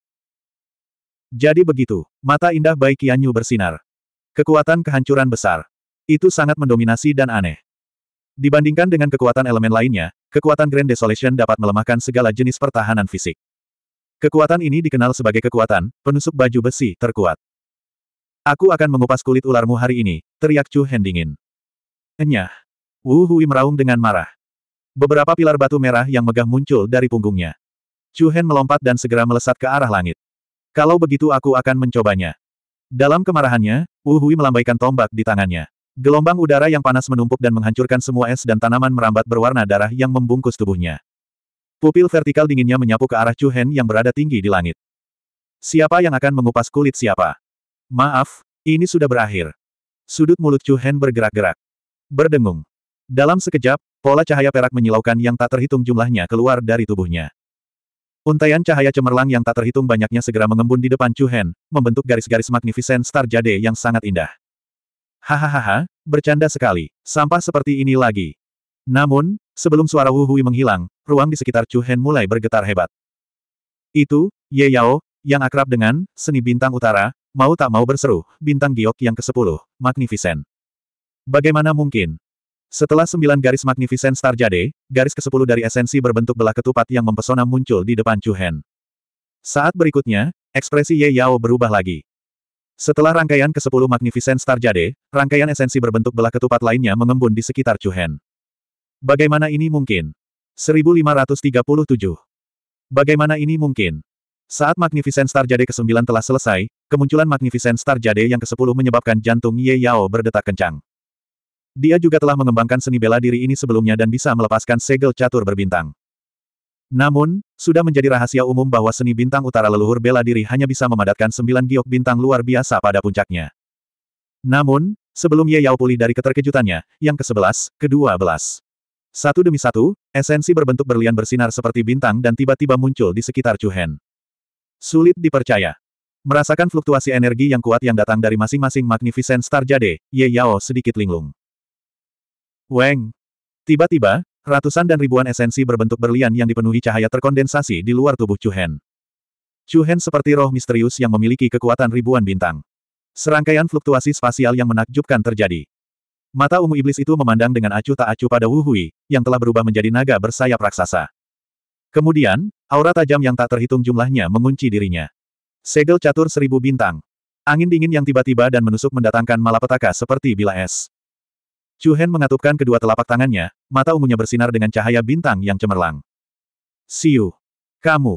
Jadi begitu, mata indah Bai Qianyu bersinar. Kekuatan kehancuran besar. Itu sangat mendominasi dan aneh. Dibandingkan dengan kekuatan elemen lainnya, kekuatan Grand Desolation dapat melemahkan segala jenis pertahanan fisik. Kekuatan ini dikenal sebagai kekuatan penusuk baju besi terkuat. Aku akan mengupas kulit ularmu hari ini, teriak Chu Hen dingin. Enyah. Wu Hui meraung dengan marah. Beberapa pilar batu merah yang megah muncul dari punggungnya. Chu Hen melompat dan segera melesat ke arah langit. Kalau begitu aku akan mencobanya. Dalam kemarahannya, Wu Hui melambaikan tombak di tangannya. Gelombang udara yang panas menumpuk dan menghancurkan semua es dan tanaman merambat berwarna darah yang membungkus tubuhnya. Pupil vertikal dinginnya menyapu ke arah Chu Hen yang berada tinggi di langit. Siapa yang akan mengupas kulit siapa? Maaf, ini sudah berakhir. Sudut mulut Chu Hen bergerak-gerak. Berdengung. Dalam sekejap, pola cahaya perak menyilaukan yang tak terhitung jumlahnya keluar dari tubuhnya. Untaian cahaya cemerlang yang tak terhitung banyaknya segera mengembun di depan Chu Hen, membentuk garis-garis magnificent star jade yang sangat indah. Hahaha, bercanda sekali. Sampah seperti ini lagi. Namun, sebelum suara Wuhui menghilang, ruang di sekitar Chu Hen mulai bergetar hebat. Itu, Ye Yao, yang akrab dengan seni bintang utara, Mau tak mau berseru, bintang giok yang ke-10, Magnificent. Bagaimana mungkin? Setelah sembilan garis Magnificent Star Jade, garis ke-10 dari esensi berbentuk belah ketupat yang mempesona muncul di depan Chuhen. Saat berikutnya, ekspresi Ye Yao berubah lagi. Setelah rangkaian ke-10 Magnificent Star Jade, rangkaian esensi berbentuk belah ketupat lainnya mengembun di sekitar Chuhen. Bagaimana ini mungkin? 1537. Bagaimana ini mungkin? Saat Magnificent Star Jade ke-9 telah selesai, kemunculan Magnificent Star Jade yang ke-10 menyebabkan jantung Ye Yao berdetak kencang. Dia juga telah mengembangkan seni bela diri ini sebelumnya dan bisa melepaskan segel catur berbintang. Namun, sudah menjadi rahasia umum bahwa seni bintang utara leluhur bela diri hanya bisa memadatkan sembilan giok bintang luar biasa pada puncaknya. Namun, sebelum Ye Yao pulih dari keterkejutannya, yang ke-11, ke-12. Satu demi satu, esensi berbentuk berlian bersinar seperti bintang dan tiba-tiba muncul di sekitar Chu Hen. Sulit dipercaya. Merasakan fluktuasi energi yang kuat yang datang dari masing-masing Magnificent Star Jade, Ye Yao sedikit linglung. Weng! Tiba-tiba, ratusan dan ribuan esensi berbentuk berlian yang dipenuhi cahaya terkondensasi di luar tubuh Chu Hen. Chu Hen seperti roh misterius yang memiliki kekuatan ribuan bintang. Serangkaian fluktuasi spasial yang menakjubkan terjadi. Mata ungu iblis itu memandang dengan acuh tak acuh pada Wu Hui, yang telah berubah menjadi naga bersayap raksasa. Kemudian, aura tajam yang tak terhitung jumlahnya mengunci dirinya. Segel catur seribu bintang. Angin dingin yang tiba-tiba dan menusuk mendatangkan malapetaka seperti bila es. Chu Hen mengatupkan kedua telapak tangannya, mata ungunya bersinar dengan cahaya bintang yang cemerlang. Siu! Kamu!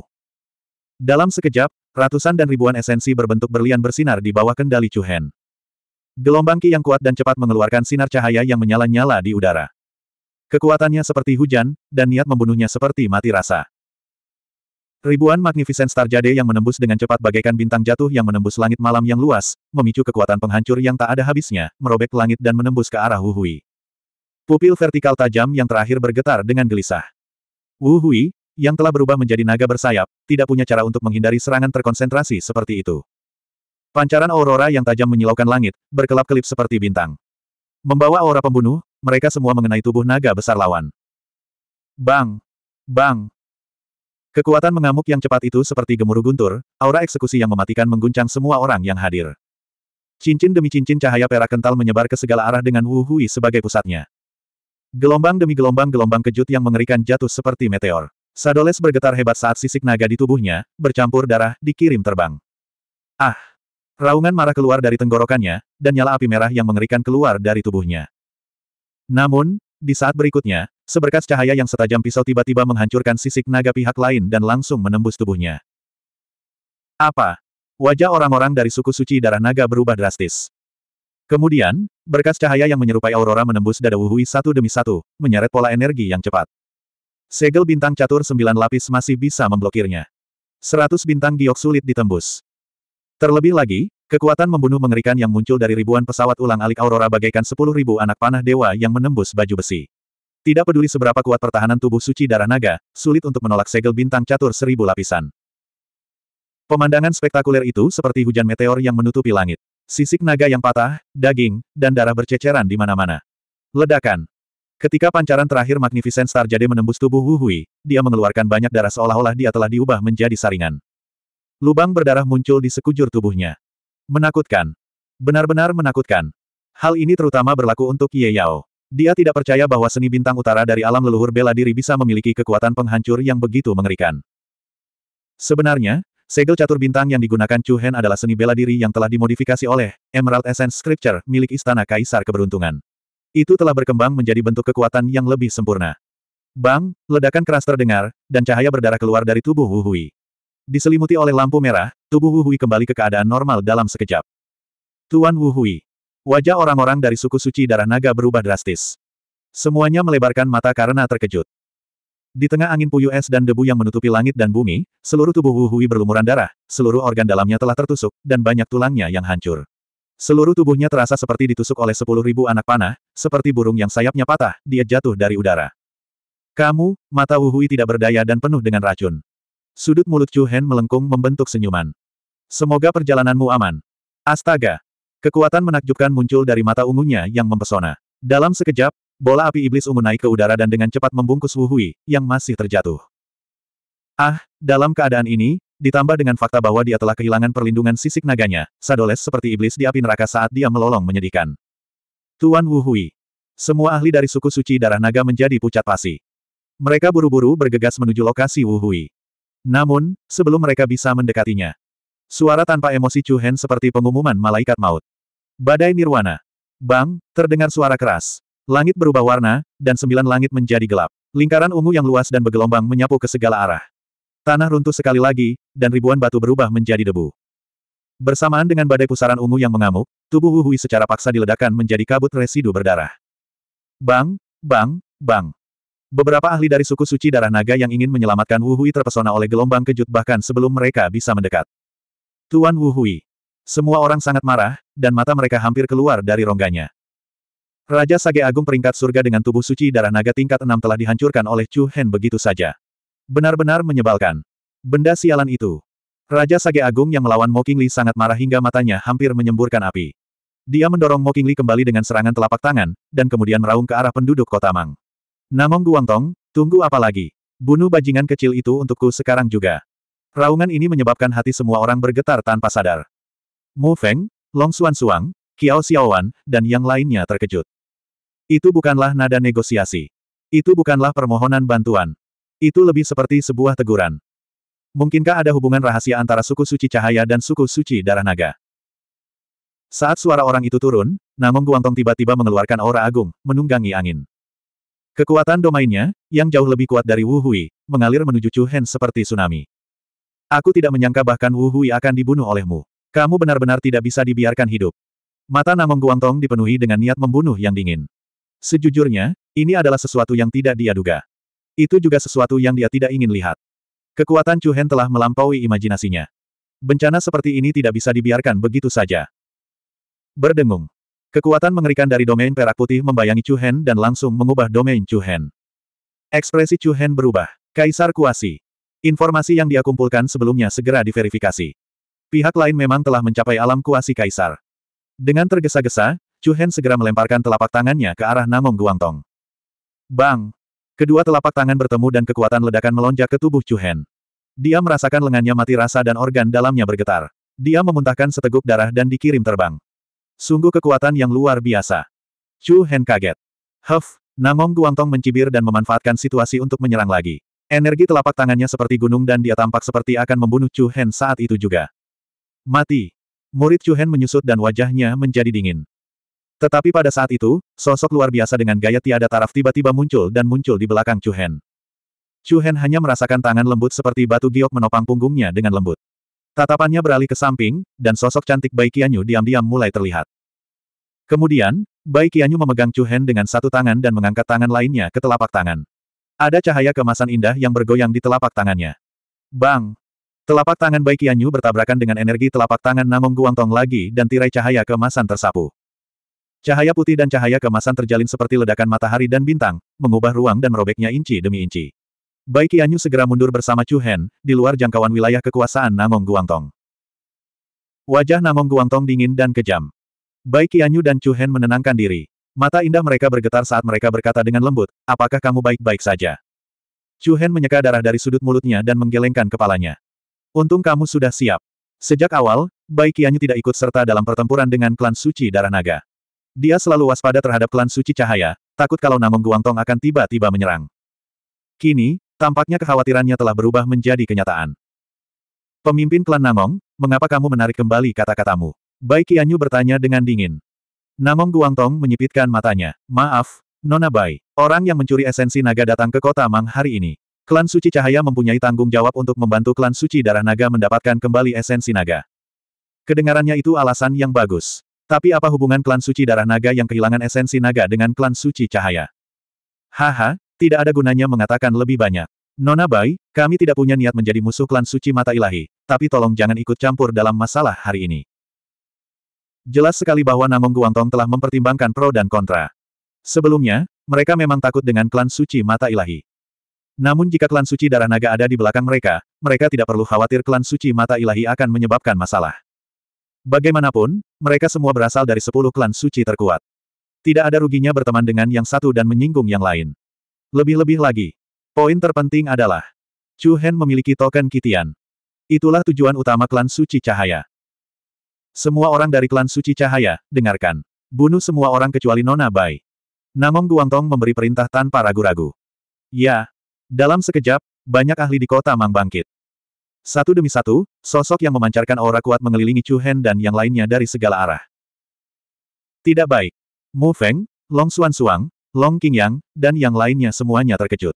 Dalam sekejap, ratusan dan ribuan esensi berbentuk berlian bersinar di bawah kendali Chu Hen. Gelombang ki yang kuat dan cepat mengeluarkan sinar cahaya yang menyala-nyala di udara. Kekuatannya seperti hujan, dan niat membunuhnya seperti mati rasa. Ribuan magnificent star jade yang menembus dengan cepat bagaikan bintang jatuh yang menembus langit malam yang luas, memicu kekuatan penghancur yang tak ada habisnya, merobek langit dan menembus ke arah Hui. Pupil vertikal tajam yang terakhir bergetar dengan gelisah. Hui yang telah berubah menjadi naga bersayap, tidak punya cara untuk menghindari serangan terkonsentrasi seperti itu. Pancaran aurora yang tajam menyilaukan langit, berkelap-kelip seperti bintang. Membawa aura pembunuh, mereka semua mengenai tubuh naga besar lawan. Bang! Bang! Kekuatan mengamuk yang cepat itu seperti gemuruh guntur, aura eksekusi yang mematikan mengguncang semua orang yang hadir. Cincin demi cincin cahaya perak kental menyebar ke segala arah dengan Wu Hui sebagai pusatnya. Gelombang demi gelombang-gelombang kejut yang mengerikan jatuh seperti meteor. Sadoles bergetar hebat saat sisik naga di tubuhnya, bercampur darah, dikirim terbang. Ah! Raungan marah keluar dari tenggorokannya, dan nyala api merah yang mengerikan keluar dari tubuhnya. Namun, di saat berikutnya, seberkas cahaya yang setajam pisau tiba-tiba menghancurkan sisik naga pihak lain dan langsung menembus tubuhnya. Apa? Wajah orang-orang dari suku suci darah naga berubah drastis. Kemudian, berkas cahaya yang menyerupai aurora menembus dada Wuhui satu demi satu, menyeret pola energi yang cepat. Segel bintang catur sembilan lapis masih bisa memblokirnya. Seratus bintang giok sulit ditembus. Terlebih lagi, Kekuatan membunuh mengerikan yang muncul dari ribuan pesawat ulang-alik Aurora bagaikan sepuluh ribu anak panah dewa yang menembus baju besi. Tidak peduli seberapa kuat pertahanan tubuh suci darah naga, sulit untuk menolak segel bintang catur seribu lapisan. Pemandangan spektakuler itu seperti hujan meteor yang menutupi langit. Sisik naga yang patah, daging, dan darah berceceran di mana-mana. Ledakan. Ketika pancaran terakhir Magnificent Star Jade menembus tubuh Wu Hui, dia mengeluarkan banyak darah seolah-olah dia telah diubah menjadi saringan. Lubang berdarah muncul di sekujur tubuhnya. Menakutkan. Benar-benar menakutkan. Hal ini terutama berlaku untuk Ye Yao. Dia tidak percaya bahwa seni bintang utara dari alam leluhur bela diri bisa memiliki kekuatan penghancur yang begitu mengerikan. Sebenarnya, segel catur bintang yang digunakan Chu Hen adalah seni bela diri yang telah dimodifikasi oleh Emerald Essence Scripture milik Istana Kaisar Keberuntungan. Itu telah berkembang menjadi bentuk kekuatan yang lebih sempurna. Bang, ledakan keras terdengar, dan cahaya berdarah keluar dari tubuh Wu Hui. Diselimuti oleh lampu merah, tubuh Wuhui kembali ke keadaan normal dalam sekejap. Tuan Wuhui. Wajah orang-orang dari suku suci darah naga berubah drastis. Semuanya melebarkan mata karena terkejut. Di tengah angin puyuh es dan debu yang menutupi langit dan bumi, seluruh tubuh Wuhui berlumuran darah, seluruh organ dalamnya telah tertusuk, dan banyak tulangnya yang hancur. Seluruh tubuhnya terasa seperti ditusuk oleh sepuluh ribu anak panah, seperti burung yang sayapnya patah, dia jatuh dari udara. Kamu, mata Wuhui tidak berdaya dan penuh dengan racun. Sudut mulut Chu Hen melengkung membentuk senyuman. Semoga perjalananmu aman. Astaga! Kekuatan menakjubkan muncul dari mata ungunya yang mempesona. Dalam sekejap, bola api iblis ungu naik ke udara dan dengan cepat membungkus Wuhui, yang masih terjatuh. Ah, dalam keadaan ini, ditambah dengan fakta bahwa dia telah kehilangan perlindungan sisik naganya, Sadoles seperti iblis di api neraka saat dia melolong menyedihkan. Tuan Wuhui. Semua ahli dari suku suci darah naga menjadi pucat pasi. Mereka buru-buru bergegas menuju lokasi Wuhui. Namun, sebelum mereka bisa mendekatinya, Suara tanpa emosi Chu Hen seperti pengumuman malaikat maut. Badai nirwana. Bang, terdengar suara keras. Langit berubah warna, dan sembilan langit menjadi gelap. Lingkaran ungu yang luas dan bergelombang menyapu ke segala arah. Tanah runtuh sekali lagi, dan ribuan batu berubah menjadi debu. Bersamaan dengan badai pusaran ungu yang mengamuk, tubuh Wu Hui secara paksa diledakkan menjadi kabut residu berdarah. Bang, bang, bang. Beberapa ahli dari suku suci darah naga yang ingin menyelamatkan Wu Hui terpesona oleh gelombang kejut bahkan sebelum mereka bisa mendekat. Tuan Wu Hui. Semua orang sangat marah, dan mata mereka hampir keluar dari rongganya. Raja Sage Agung peringkat surga dengan tubuh suci darah naga tingkat enam telah dihancurkan oleh Chu Hen begitu saja. Benar-benar menyebalkan. Benda sialan itu. Raja Sage Agung yang melawan Mo Qingli sangat marah hingga matanya hampir menyemburkan api. Dia mendorong Mo Qingli kembali dengan serangan telapak tangan, dan kemudian meraung ke arah penduduk kota Mang. Namong Guangtong, tunggu apa lagi? Bunuh bajingan kecil itu untukku sekarang juga. Raungan ini menyebabkan hati semua orang bergetar tanpa sadar. Mu Feng, Long Xuan Suang, Qiao Xiaowan, dan yang lainnya terkejut. Itu bukanlah nada negosiasi. Itu bukanlah permohonan bantuan. Itu lebih seperti sebuah teguran. Mungkinkah ada hubungan rahasia antara suku suci cahaya dan suku suci darah naga? Saat suara orang itu turun, Namong Guangtong tiba-tiba mengeluarkan aura agung, menunggangi angin. Kekuatan domainnya, yang jauh lebih kuat dari Wu Hui, mengalir menuju Chu Hen seperti tsunami. Aku tidak menyangka bahkan Wu Hui akan dibunuh olehmu. Kamu benar-benar tidak bisa dibiarkan hidup. Mata Namong Guangtong dipenuhi dengan niat membunuh yang dingin. Sejujurnya, ini adalah sesuatu yang tidak dia duga. Itu juga sesuatu yang dia tidak ingin lihat. Kekuatan Chu Hen telah melampaui imajinasinya. Bencana seperti ini tidak bisa dibiarkan begitu saja. Berdengung. Kekuatan mengerikan dari domain perak putih membayangi Chu Hen dan langsung mengubah domain Chu Hen. Ekspresi Chu Hen berubah. Kaisar Kuasi. Informasi yang dia kumpulkan sebelumnya segera diverifikasi. Pihak lain memang telah mencapai alam kuasi kaisar. Dengan tergesa-gesa, Chu Hen segera melemparkan telapak tangannya ke arah Namong Guangtong. Bang! Kedua telapak tangan bertemu dan kekuatan ledakan melonjak ke tubuh Chu Hen. Dia merasakan lengannya mati rasa dan organ dalamnya bergetar. Dia memuntahkan seteguk darah dan dikirim terbang. Sungguh kekuatan yang luar biasa. Chu Hen kaget. Huff, Namong Guangtong mencibir dan memanfaatkan situasi untuk menyerang lagi. Energi telapak tangannya seperti gunung dan dia tampak seperti akan membunuh Chu Hen saat itu juga. Mati. Murid Chu Hen menyusut dan wajahnya menjadi dingin. Tetapi pada saat itu, sosok luar biasa dengan gaya tiada taraf tiba-tiba muncul dan muncul di belakang Chu Hen. Chu Hen hanya merasakan tangan lembut seperti batu giok menopang punggungnya dengan lembut. Tatapannya beralih ke samping, dan sosok cantik Bai Qianyu diam-diam mulai terlihat. Kemudian, Bai Qianyu memegang Chu Hen dengan satu tangan dan mengangkat tangan lainnya ke telapak tangan. Ada cahaya kemasan indah yang bergoyang di telapak tangannya. Bang! Telapak tangan Bai Qianyu bertabrakan dengan energi telapak tangan Namong Guangtong lagi dan tirai cahaya kemasan tersapu. Cahaya putih dan cahaya kemasan terjalin seperti ledakan matahari dan bintang, mengubah ruang dan merobeknya inci demi inci. Bai Qianyu segera mundur bersama Chu Hen, di luar jangkauan wilayah kekuasaan Namong Guangtong. Wajah Namong Guangtong dingin dan kejam. Bai Qianyu dan Chu Hen menenangkan diri. Mata indah mereka bergetar saat mereka berkata dengan lembut, apakah kamu baik-baik saja? Chu Hen menyeka darah dari sudut mulutnya dan menggelengkan kepalanya. Untung kamu sudah siap. Sejak awal, Bai Qianyu tidak ikut serta dalam pertempuran dengan klan suci darah naga. Dia selalu waspada terhadap klan suci cahaya, takut kalau Namong Guangtong akan tiba-tiba menyerang. Kini, tampaknya kekhawatirannya telah berubah menjadi kenyataan. Pemimpin klan Namong, mengapa kamu menarik kembali kata-katamu? Bai Qianyu bertanya dengan dingin. Namong Guangtong menyipitkan matanya. Maaf, Nona Bai. Orang yang mencuri esensi naga datang ke kota Mang hari ini. Klan Suci Cahaya mempunyai tanggung jawab untuk membantu klan Suci Darah Naga mendapatkan kembali esensi naga. Kedengarannya itu alasan yang bagus. Tapi apa hubungan klan Suci Darah Naga yang kehilangan esensi naga dengan klan Suci Cahaya? Haha, tidak ada gunanya mengatakan lebih banyak. Nona Bai, kami tidak punya niat menjadi musuh klan suci mata ilahi, tapi tolong jangan ikut campur dalam masalah hari ini. Jelas sekali bahwa Namong Guangtong telah mempertimbangkan pro dan kontra. Sebelumnya, mereka memang takut dengan klan suci mata ilahi. Namun jika klan suci darah naga ada di belakang mereka, mereka tidak perlu khawatir klan suci mata ilahi akan menyebabkan masalah. Bagaimanapun, mereka semua berasal dari sepuluh klan suci terkuat. Tidak ada ruginya berteman dengan yang satu dan menyinggung yang lain. Lebih-lebih lagi, poin terpenting adalah Chu Hen memiliki token Kitian. Itulah tujuan utama klan suci cahaya. Semua orang dari klan Suci Cahaya, dengarkan. Bunuh semua orang kecuali Nona Bai. Namong Guangtong memberi perintah tanpa ragu-ragu. Ya. Dalam sekejap, banyak ahli di kota Mang bangkit. Satu demi satu, sosok yang memancarkan aura kuat mengelilingi Chu Hen dan yang lainnya dari segala arah. Tidak baik. Mu Feng, Long Xuan Suang, Long King Yang, dan yang lainnya semuanya terkejut.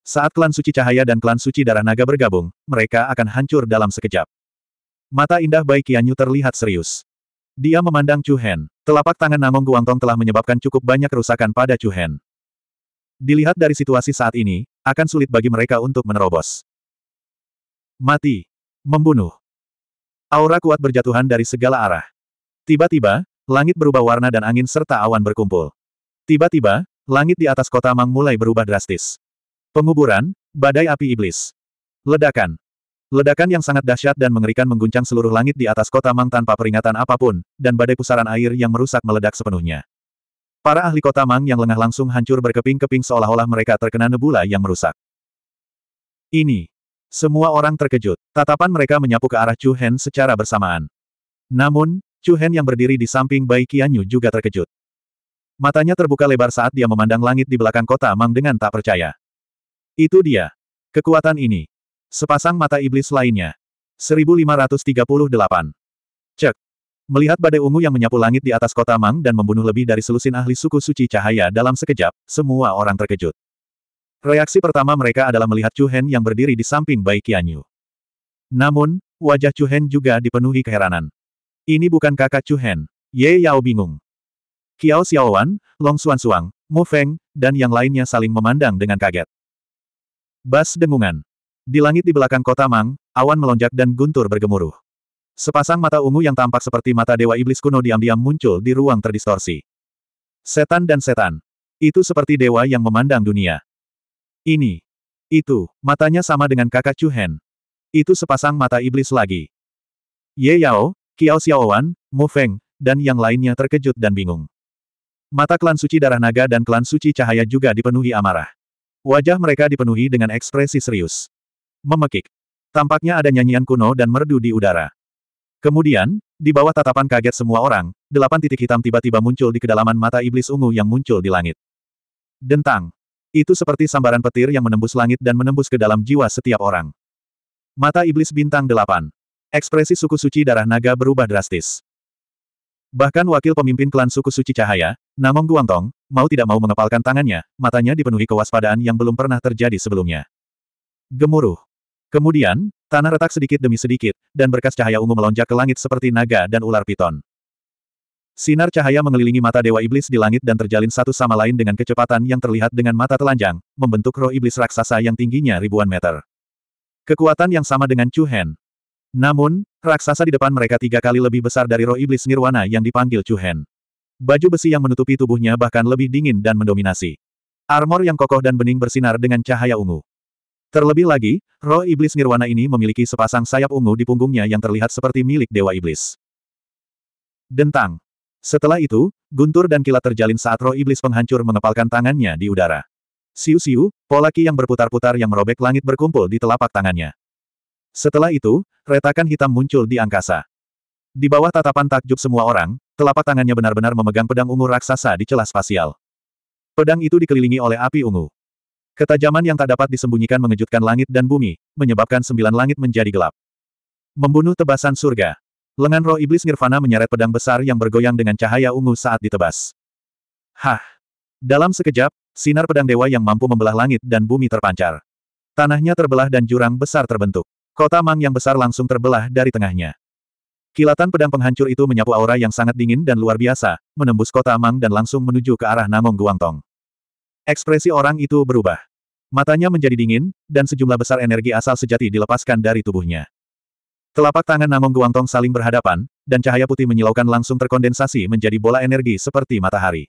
Saat klan suci cahaya dan klan suci darah naga bergabung, mereka akan hancur dalam sekejap. Mata indah Bai Qianyu terlihat serius. Dia memandang Chu Hen. Telapak tangan Namong Guangtong telah menyebabkan cukup banyak kerusakan pada Chu Hen. Dilihat dari situasi saat ini, akan sulit bagi mereka untuk menerobos. Mati. Membunuh. Aura kuat berjatuhan dari segala arah. Tiba-tiba, langit berubah warna dan angin serta awan berkumpul. Tiba-tiba, langit di atas kota Mang mulai berubah drastis. Penguburan, badai api iblis. Ledakan, Ledakan yang sangat dahsyat dan mengerikan mengguncang seluruh langit di atas kota Mang tanpa peringatan apapun, dan badai pusaran air yang merusak meledak sepenuhnya. Para ahli kota Mang yang lengah langsung hancur berkeping-keping seolah-olah mereka terkena nebula yang merusak. Ini. Semua orang terkejut. Tatapan mereka menyapu ke arah Chu Hen secara bersamaan. Namun, Chu Hen yang berdiri di samping Bai Qianyu juga terkejut. Matanya terbuka lebar saat dia memandang langit di belakang kota Mang dengan tak percaya. Itu dia. Kekuatan ini, Sepasang mata iblis lainnya. 1538. Cek. Melihat badai ungu yang menyapu langit di atas kota Mang dan membunuh lebih dari selusin ahli suku suci cahaya dalam sekejap, semua orang terkejut. Reaksi pertama mereka adalah melihat Chu Hen yang berdiri di samping Bai Qianyu. Namun, wajah Chu Hen juga dipenuhi keheranan. Ini bukan kakak Chu Hen. Ye Yao bingung. Qiao Xiaowan, Long Xuan Suang, Mu Feng, dan yang lainnya saling memandang dengan kaget. Bas dengungan. Di langit di belakang kota Mang, awan melonjak dan guntur bergemuruh. Sepasang mata ungu yang tampak seperti mata dewa iblis kuno diam-diam muncul di ruang terdistorsi. Setan dan setan. Itu seperti dewa yang memandang dunia. Ini. Itu, matanya sama dengan kakak Chu Hen. Itu sepasang mata iblis lagi. Ye Yao, Kiao Xiaowan, Mu Feng, dan yang lainnya terkejut dan bingung. Mata klan suci darah naga dan klan suci cahaya juga dipenuhi amarah. Wajah mereka dipenuhi dengan ekspresi serius memekik. Tampaknya ada nyanyian kuno dan merdu di udara. Kemudian, di bawah tatapan kaget semua orang, delapan titik hitam tiba-tiba muncul di kedalaman mata iblis ungu yang muncul di langit. Dentang. Itu seperti sambaran petir yang menembus langit dan menembus ke dalam jiwa setiap orang. Mata iblis bintang delapan. Ekspresi suku suci darah naga berubah drastis. Bahkan wakil pemimpin klan suku suci cahaya, Namong Guangtong, mau tidak mau mengepalkan tangannya, matanya dipenuhi kewaspadaan yang belum pernah terjadi sebelumnya. Gemuruh. Kemudian, tanah retak sedikit demi sedikit, dan berkas cahaya ungu melonjak ke langit seperti naga dan ular piton. Sinar cahaya mengelilingi mata Dewa Iblis di langit dan terjalin satu sama lain dengan kecepatan yang terlihat dengan mata telanjang, membentuk roh iblis raksasa yang tingginya ribuan meter. Kekuatan yang sama dengan Chu Hen. Namun, raksasa di depan mereka tiga kali lebih besar dari roh iblis nirwana yang dipanggil Chu Hen. Baju besi yang menutupi tubuhnya bahkan lebih dingin dan mendominasi. Armor yang kokoh dan bening bersinar dengan cahaya ungu. Terlebih lagi, roh iblis nirwana ini memiliki sepasang sayap ungu di punggungnya yang terlihat seperti milik Dewa Iblis. Dentang. Setelah itu, guntur dan kilat terjalin saat roh iblis penghancur mengepalkan tangannya di udara. Siu-siu, pola ki yang berputar-putar yang merobek langit berkumpul di telapak tangannya. Setelah itu, retakan hitam muncul di angkasa. Di bawah tatapan takjub semua orang, telapak tangannya benar-benar memegang pedang ungu raksasa di celah spasial. Pedang itu dikelilingi oleh api ungu. Ketajaman yang tak dapat disembunyikan mengejutkan langit dan bumi, menyebabkan sembilan langit menjadi gelap. Membunuh tebasan surga. Lengan roh iblis Nirvana menyeret pedang besar yang bergoyang dengan cahaya ungu saat ditebas. Hah! Dalam sekejap, sinar pedang dewa yang mampu membelah langit dan bumi terpancar. Tanahnya terbelah dan jurang besar terbentuk. Kota Mang yang besar langsung terbelah dari tengahnya. Kilatan pedang penghancur itu menyapu aura yang sangat dingin dan luar biasa, menembus kota Mang dan langsung menuju ke arah Namong Guangtong. Ekspresi orang itu berubah. Matanya menjadi dingin, dan sejumlah besar energi asal sejati dilepaskan dari tubuhnya. Telapak tangan Namong Guangtong saling berhadapan, dan cahaya putih menyilaukan langsung terkondensasi menjadi bola energi seperti matahari.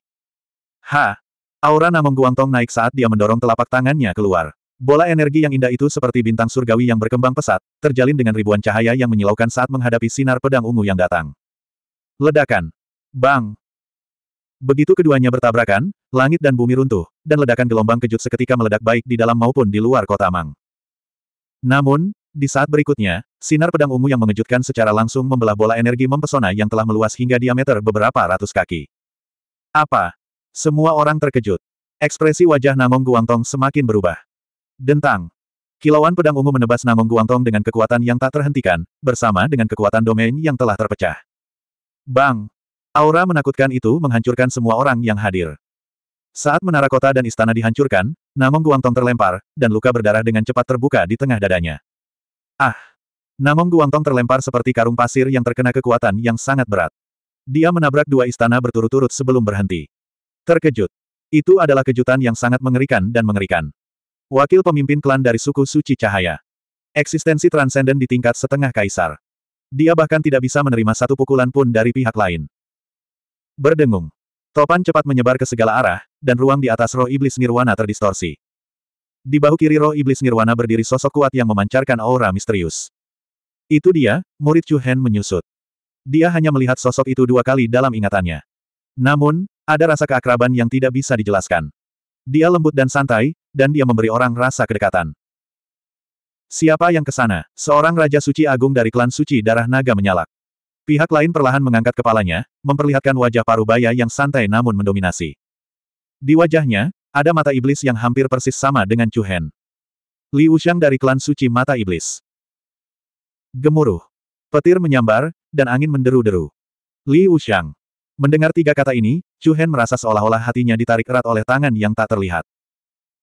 Ha! Aura Namong Guangtong naik saat dia mendorong telapak tangannya keluar. Bola energi yang indah itu seperti bintang surgawi yang berkembang pesat, terjalin dengan ribuan cahaya yang menyilaukan saat menghadapi sinar pedang ungu yang datang. Ledakan! Bang! Begitu keduanya bertabrakan, langit dan bumi runtuh, dan ledakan gelombang kejut seketika meledak baik di dalam maupun di luar kota Mang. Namun, di saat berikutnya, sinar pedang ungu yang mengejutkan secara langsung membelah bola energi mempesona yang telah meluas hingga diameter beberapa ratus kaki. Apa? Semua orang terkejut. Ekspresi wajah Namong Guangtong semakin berubah. Dentang. Kilauan pedang ungu menebas Namong Guangtong dengan kekuatan yang tak terhentikan, bersama dengan kekuatan domain yang telah terpecah. Bang! Aura menakutkan itu menghancurkan semua orang yang hadir. Saat menara kota dan istana dihancurkan, Namong Guangtong terlempar, dan luka berdarah dengan cepat terbuka di tengah dadanya. Ah! Namong Guangtong terlempar seperti karung pasir yang terkena kekuatan yang sangat berat. Dia menabrak dua istana berturut-turut sebelum berhenti. Terkejut. Itu adalah kejutan yang sangat mengerikan dan mengerikan. Wakil pemimpin klan dari suku Suci Cahaya. Eksistensi transenden di tingkat setengah kaisar. Dia bahkan tidak bisa menerima satu pukulan pun dari pihak lain. Berdengung. Topan cepat menyebar ke segala arah, dan ruang di atas roh iblis nirwana terdistorsi. Di bahu kiri roh iblis nirwana berdiri sosok kuat yang memancarkan aura misterius. Itu dia, murid Chu Hen menyusut. Dia hanya melihat sosok itu dua kali dalam ingatannya. Namun, ada rasa keakraban yang tidak bisa dijelaskan. Dia lembut dan santai, dan dia memberi orang rasa kedekatan. Siapa yang kesana? Seorang Raja Suci Agung dari klan Suci Darah Naga menyalak. Pihak lain perlahan mengangkat kepalanya, memperlihatkan wajah Parubaya yang santai namun mendominasi. Di wajahnya, ada mata iblis yang hampir persis sama dengan Chu Hen. Li Wuxiang dari klan suci mata iblis. Gemuruh. Petir menyambar, dan angin menderu-deru. Li Wuxiang. Mendengar tiga kata ini, Chu Hen merasa seolah-olah hatinya ditarik erat oleh tangan yang tak terlihat.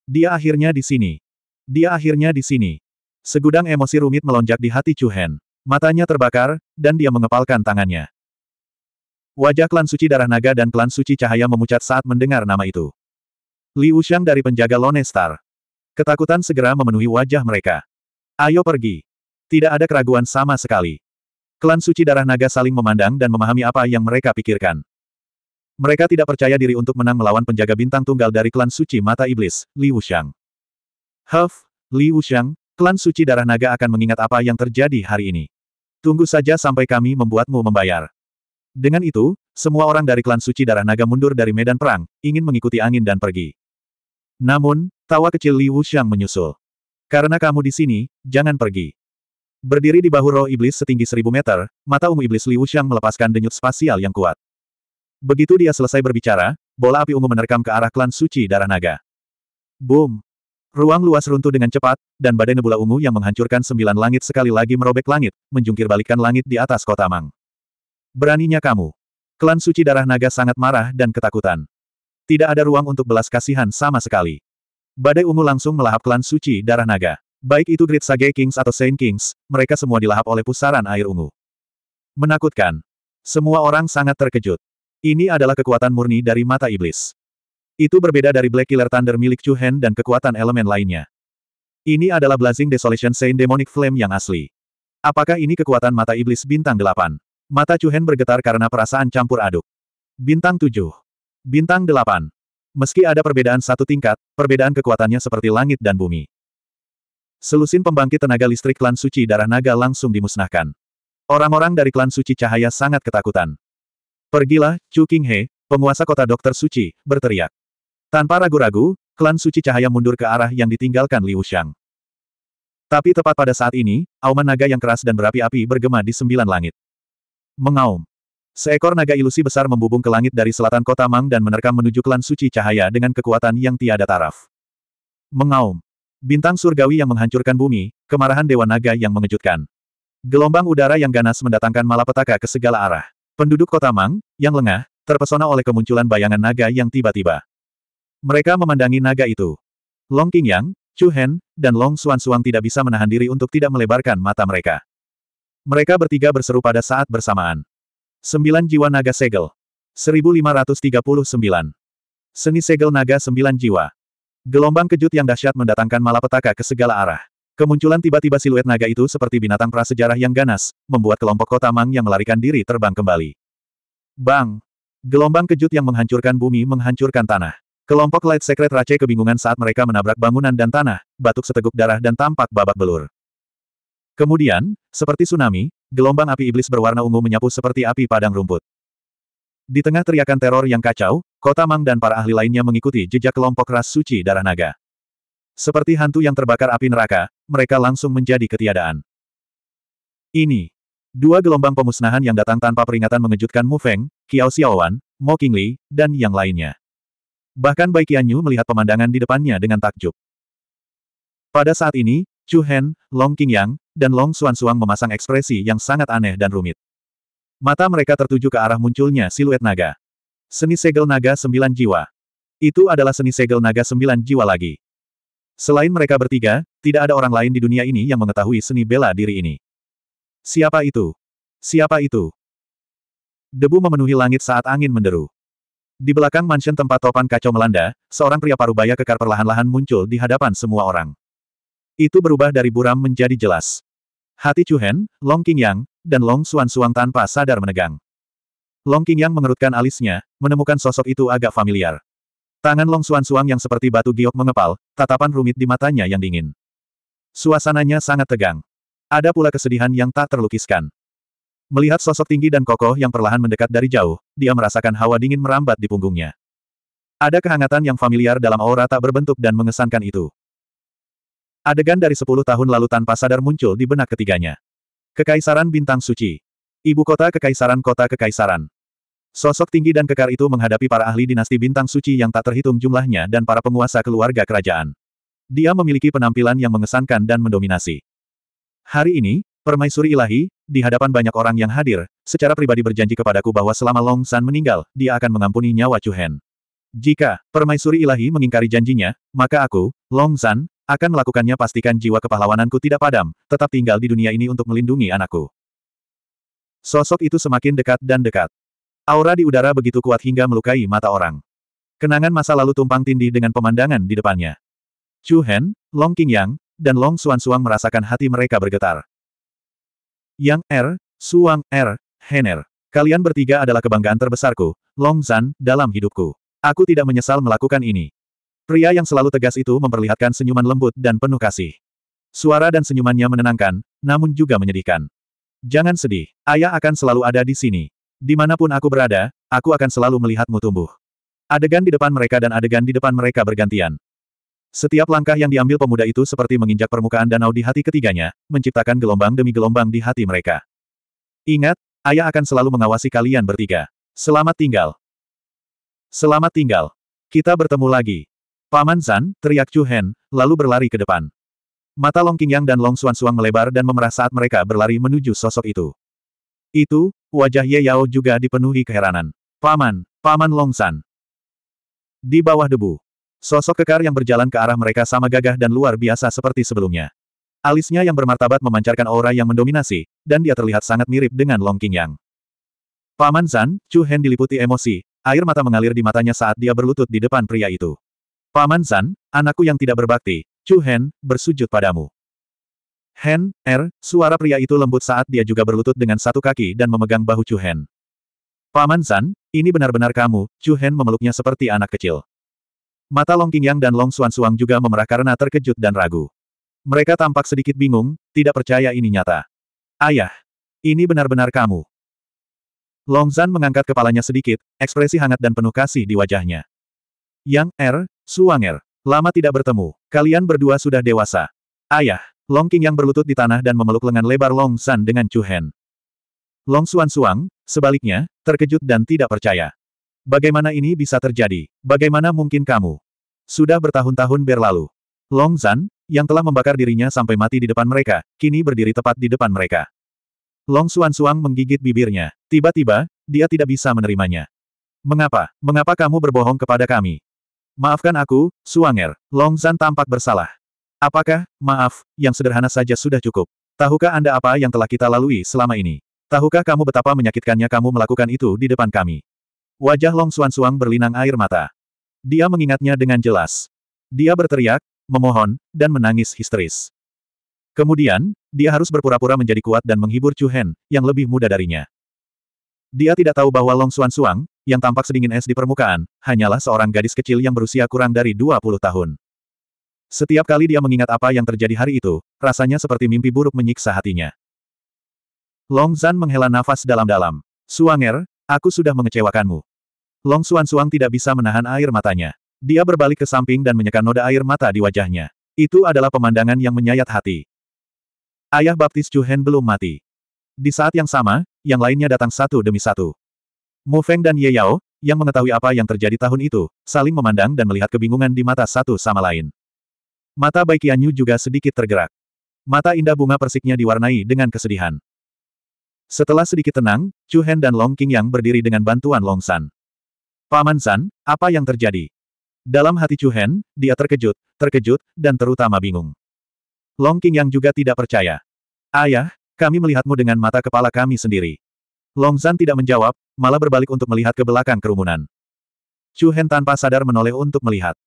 Dia akhirnya di sini. Dia akhirnya di sini. Segudang emosi rumit melonjak di hati Chu Hen. Matanya terbakar, dan dia mengepalkan tangannya. Wajah klan suci darah naga dan klan suci cahaya memucat saat mendengar nama itu. Liu Xiang dari penjaga Lone Star. Ketakutan segera memenuhi wajah mereka. Ayo pergi. Tidak ada keraguan sama sekali. Klan suci darah naga saling memandang dan memahami apa yang mereka pikirkan. Mereka tidak percaya diri untuk menang melawan penjaga bintang tunggal dari klan suci mata iblis, Liu Wuxiang. Huff, Liu Wuxiang, klan suci darah naga akan mengingat apa yang terjadi hari ini. Tunggu saja sampai kami membuatmu membayar. Dengan itu, semua orang dari klan suci darah naga mundur dari medan perang, ingin mengikuti angin dan pergi. Namun, tawa kecil Li Wuxiang menyusul. Karena kamu di sini, jangan pergi. Berdiri di bahu roh iblis setinggi seribu meter, mata ungu iblis Li Wuxiang melepaskan denyut spasial yang kuat. Begitu dia selesai berbicara, bola api ungu menerkam ke arah klan suci darah naga. Boom! Ruang luas runtuh dengan cepat, dan badai nebula ungu yang menghancurkan sembilan langit sekali lagi merobek langit, menjungkir balikan langit di atas kota Mang. Beraninya kamu. Klan suci darah naga sangat marah dan ketakutan. Tidak ada ruang untuk belas kasihan sama sekali. Badai ungu langsung melahap klan suci darah naga. Baik itu Great Sage Kings atau Saint Kings, mereka semua dilahap oleh pusaran air ungu. Menakutkan. Semua orang sangat terkejut. Ini adalah kekuatan murni dari mata iblis. Itu berbeda dari Black Killer Thunder milik Chu Hen dan kekuatan elemen lainnya. Ini adalah Blazing Desolation Saint Demonic Flame yang asli. Apakah ini kekuatan mata iblis bintang Delapan? Mata Chu Hen bergetar karena perasaan campur aduk. Bintang Tujuh, Bintang Delapan. Meski ada perbedaan satu tingkat, perbedaan kekuatannya seperti langit dan bumi. Selusin pembangkit tenaga listrik klan suci darah naga langsung dimusnahkan. Orang-orang dari klan suci cahaya sangat ketakutan. Pergilah, Chu Qinghe, penguasa kota dokter suci, berteriak. Tanpa ragu-ragu, klan Suci Cahaya mundur ke arah yang ditinggalkan Liu Shang. Tapi tepat pada saat ini, auman naga yang keras dan berapi-api bergema di sembilan langit. Mengaum. Seekor naga ilusi besar membubung ke langit dari selatan kota Mang dan menerkam menuju klan suci cahaya dengan kekuatan yang tiada taraf. Mengaum. Bintang surgawi yang menghancurkan bumi, kemarahan dewa naga yang mengejutkan. Gelombang udara yang ganas mendatangkan malapetaka ke segala arah. Penduduk kota Mang, yang lengah, terpesona oleh kemunculan bayangan naga yang tiba-tiba. Mereka memandangi naga itu. Long Qingyang, Chu Hen, dan Long Xuan Xuang tidak bisa menahan diri untuk tidak melebarkan mata mereka. Mereka bertiga berseru pada saat bersamaan. Sembilan jiwa naga segel. 1539. Seni segel naga sembilan jiwa. Gelombang kejut yang dahsyat mendatangkan malapetaka ke segala arah. Kemunculan tiba-tiba siluet naga itu seperti binatang prasejarah yang ganas, membuat kelompok kota Mang yang melarikan diri terbang kembali. Bang! Gelombang kejut yang menghancurkan bumi menghancurkan tanah. Kelompok Light Secret Rache kebingungan saat mereka menabrak bangunan dan tanah, batuk seteguk darah dan tampak babak belur. Kemudian, seperti tsunami, gelombang api iblis berwarna ungu menyapu seperti api padang rumput. Di tengah teriakan teror yang kacau, Kota Mang dan para ahli lainnya mengikuti jejak kelompok ras suci darah naga. Seperti hantu yang terbakar api neraka, mereka langsung menjadi ketiadaan. Ini. Dua gelombang pemusnahan yang datang tanpa peringatan mengejutkan Mu Feng, Qiao Xiaowan, Mo Qingli, dan yang lainnya. Bahkan Bai Qianyu melihat pemandangan di depannya dengan takjub. Pada saat ini, Chu Hen, Long Qingyang, dan Long Xuanzuang memasang ekspresi yang sangat aneh dan rumit. Mata mereka tertuju ke arah munculnya siluet naga. Seni segel naga sembilan jiwa. Itu adalah seni segel naga sembilan jiwa lagi. Selain mereka bertiga, tidak ada orang lain di dunia ini yang mengetahui seni bela diri ini. Siapa itu? Siapa itu? Debu memenuhi langit saat angin menderu. Di belakang mansion tempat topan kacau melanda, seorang pria parubaya kekar perlahan-lahan muncul di hadapan semua orang. Itu berubah dari buram menjadi jelas. Hati Chuhen, Long Qingyang, dan Long Xuan Suang tanpa sadar menegang. Long Qingyang mengerutkan alisnya, menemukan sosok itu agak familiar. Tangan Long Xuan Suang yang seperti batu giok mengepal, tatapan rumit di matanya yang dingin. Suasananya sangat tegang. Ada pula kesedihan yang tak terlukiskan. Melihat sosok tinggi dan kokoh yang perlahan mendekat dari jauh, dia merasakan hawa dingin merambat di punggungnya. Ada kehangatan yang familiar dalam aura tak berbentuk dan mengesankan itu. Adegan dari sepuluh tahun lalu tanpa sadar muncul di benak ketiganya. Kekaisaran Bintang Suci. Ibu kota Kekaisaran Kota Kekaisaran. Sosok tinggi dan kekar itu menghadapi para ahli dinasti Bintang Suci yang tak terhitung jumlahnya dan para penguasa keluarga kerajaan. Dia memiliki penampilan yang mengesankan dan mendominasi. Hari ini, Permaisuri ilahi, di hadapan banyak orang yang hadir, secara pribadi berjanji kepadaku bahwa selama Long San meninggal, dia akan mengampuni nyawa Chu Hen. Jika permaisuri ilahi mengingkari janjinya, maka aku, Long San, akan melakukannya pastikan jiwa kepahlawananku tidak padam, tetap tinggal di dunia ini untuk melindungi anakku. Sosok itu semakin dekat dan dekat. Aura di udara begitu kuat hingga melukai mata orang. Kenangan masa lalu tumpang tindih dengan pemandangan di depannya. Chu Hen, Long Qingyang, dan Long Xuan Xuan merasakan hati mereka bergetar. Yang Er, Suang Er, Hener. Kalian bertiga adalah kebanggaan terbesarku, Long Zan, dalam hidupku. Aku tidak menyesal melakukan ini. Pria yang selalu tegas itu memperlihatkan senyuman lembut dan penuh kasih. Suara dan senyumannya menenangkan, namun juga menyedihkan. Jangan sedih, ayah akan selalu ada di sini. Dimanapun aku berada, aku akan selalu melihatmu tumbuh. Adegan di depan mereka dan adegan di depan mereka bergantian. Setiap langkah yang diambil pemuda itu seperti menginjak permukaan danau di hati ketiganya, menciptakan gelombang demi gelombang di hati mereka. Ingat, ayah akan selalu mengawasi kalian bertiga. Selamat tinggal. Selamat tinggal. Kita bertemu lagi. Paman Zan, teriak Chu Hen, lalu berlari ke depan. Mata Long Qingyang dan Long Xuan Suang melebar dan memerah saat mereka berlari menuju sosok itu. Itu, wajah Ye Yao juga dipenuhi keheranan. Paman, Paman Long San. Di bawah debu, Sosok kekar yang berjalan ke arah mereka sama gagah dan luar biasa seperti sebelumnya. Alisnya yang bermartabat memancarkan aura yang mendominasi, dan dia terlihat sangat mirip dengan Long Qingyang. Paman Zan, Chu Hen diliputi emosi, air mata mengalir di matanya saat dia berlutut di depan pria itu. Paman Zan, anakku yang tidak berbakti, Chu Hen, bersujud padamu. Hen, Er, suara pria itu lembut saat dia juga berlutut dengan satu kaki dan memegang bahu Chu Hen. Paman Zan, ini benar-benar kamu, Chu Hen memeluknya seperti anak kecil. Mata Long Qingyang dan Long Xuanxuang juga memerah karena terkejut dan ragu. Mereka tampak sedikit bingung, tidak percaya ini nyata. Ayah, ini benar-benar kamu. Long Zan mengangkat kepalanya sedikit, ekspresi hangat dan penuh kasih di wajahnya. Yang Er, Suang Er, lama tidak bertemu, kalian berdua sudah dewasa. Ayah, Long King yang berlutut di tanah dan memeluk lengan lebar Long Zan dengan Chu Hen. Long Suang, sebaliknya, terkejut dan tidak percaya. Bagaimana ini bisa terjadi? Bagaimana mungkin kamu? Sudah bertahun-tahun berlalu. Long Zan, yang telah membakar dirinya sampai mati di depan mereka, kini berdiri tepat di depan mereka. Long Suan Suang menggigit bibirnya. Tiba-tiba, dia tidak bisa menerimanya. Mengapa? Mengapa kamu berbohong kepada kami? Maafkan aku, Suanger. Long Zan tampak bersalah. Apakah, maaf, yang sederhana saja sudah cukup? Tahukah Anda apa yang telah kita lalui selama ini? Tahukah kamu betapa menyakitkannya kamu melakukan itu di depan kami? Wajah Long Suan Suang berlinang air mata. Dia mengingatnya dengan jelas. Dia berteriak, memohon, dan menangis histeris. Kemudian, dia harus berpura-pura menjadi kuat dan menghibur Chu Hen, yang lebih muda darinya. Dia tidak tahu bahwa Long Suan Suang, yang tampak sedingin es di permukaan, hanyalah seorang gadis kecil yang berusia kurang dari 20 tahun. Setiap kali dia mengingat apa yang terjadi hari itu, rasanya seperti mimpi buruk menyiksa hatinya. Long Zan menghela nafas dalam-dalam. Suanger, Aku sudah mengecewakanmu. Long Suan Suang tidak bisa menahan air matanya. Dia berbalik ke samping dan menyekan noda air mata di wajahnya. Itu adalah pemandangan yang menyayat hati. Ayah baptis Chu Hen belum mati. Di saat yang sama, yang lainnya datang satu demi satu. Mu Feng dan Ye Yao, yang mengetahui apa yang terjadi tahun itu, saling memandang dan melihat kebingungan di mata satu sama lain. Mata Bai Qianyu juga sedikit tergerak. Mata indah bunga persiknya diwarnai dengan kesedihan. Setelah sedikit tenang, Chu Hen dan Long King yang berdiri dengan bantuan Long San. Paman San, apa yang terjadi? Dalam hati Chu Hen, dia terkejut, terkejut, dan terutama bingung. Long King yang juga tidak percaya. Ayah, kami melihatmu dengan mata kepala kami sendiri. Long San tidak menjawab, malah berbalik untuk melihat ke belakang kerumunan. Chu Hen tanpa sadar menoleh untuk melihat.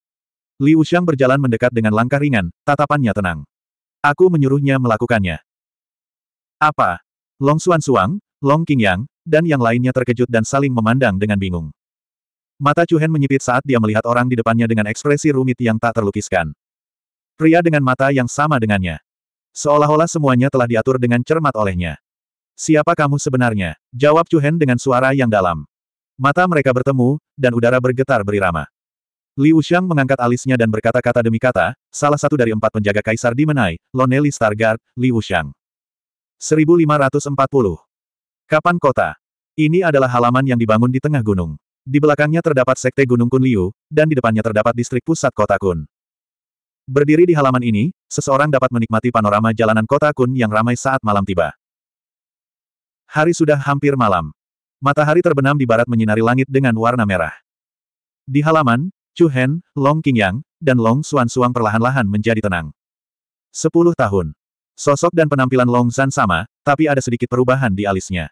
Liu Xiang berjalan mendekat dengan langkah ringan, tatapannya tenang. Aku menyuruhnya melakukannya. Apa? Long Xuan Suang, Long King Yang, dan yang lainnya terkejut dan saling memandang dengan bingung. Mata Chuhen menyipit saat dia melihat orang di depannya dengan ekspresi rumit yang tak terlukiskan. Pria dengan mata yang sama dengannya. Seolah-olah semuanya telah diatur dengan cermat olehnya. Siapa kamu sebenarnya? Jawab Chuhen dengan suara yang dalam. Mata mereka bertemu, dan udara bergetar berirama. Liu Xiang mengangkat alisnya dan berkata-kata demi kata, salah satu dari empat penjaga kaisar di Menai, Lonely Stargard, Liu Xiang. 1540. Kapan Kota? Ini adalah halaman yang dibangun di tengah gunung. Di belakangnya terdapat sekte Gunung Kunliu, dan di depannya terdapat distrik pusat kota Kun. Berdiri di halaman ini, seseorang dapat menikmati panorama jalanan kota Kun yang ramai saat malam tiba. Hari sudah hampir malam. Matahari terbenam di barat menyinari langit dengan warna merah. Di halaman, Chu Hen, Long Qingyang, dan Long Xuan Suang perlahan-lahan menjadi tenang. Sepuluh tahun. Sosok dan penampilan Long San sama, tapi ada sedikit perubahan di alisnya.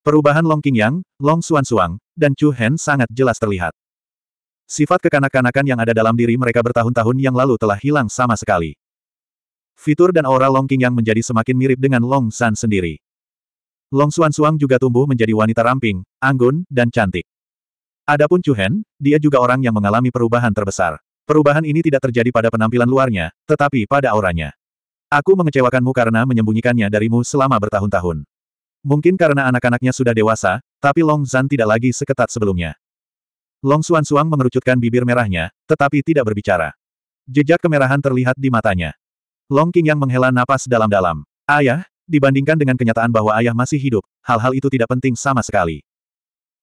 Perubahan Long King Yang, Long Suang, dan Chu Hen sangat jelas terlihat. Sifat kekanak-kanakan yang ada dalam diri mereka bertahun-tahun yang lalu telah hilang sama sekali. Fitur dan aura Long King Yang menjadi semakin mirip dengan Long San sendiri. Long Suang juga tumbuh menjadi wanita ramping, anggun, dan cantik. Adapun Chu Hen, dia juga orang yang mengalami perubahan terbesar. Perubahan ini tidak terjadi pada penampilan luarnya, tetapi pada auranya. Aku mengecewakanmu karena menyembunyikannya darimu selama bertahun-tahun. Mungkin karena anak-anaknya sudah dewasa, tapi Long Zan tidak lagi seketat sebelumnya. Long Suan Suang mengerucutkan bibir merahnya, tetapi tidak berbicara. Jejak kemerahan terlihat di matanya. Long King yang menghela napas dalam-dalam. Ayah, dibandingkan dengan kenyataan bahwa ayah masih hidup, hal-hal itu tidak penting sama sekali.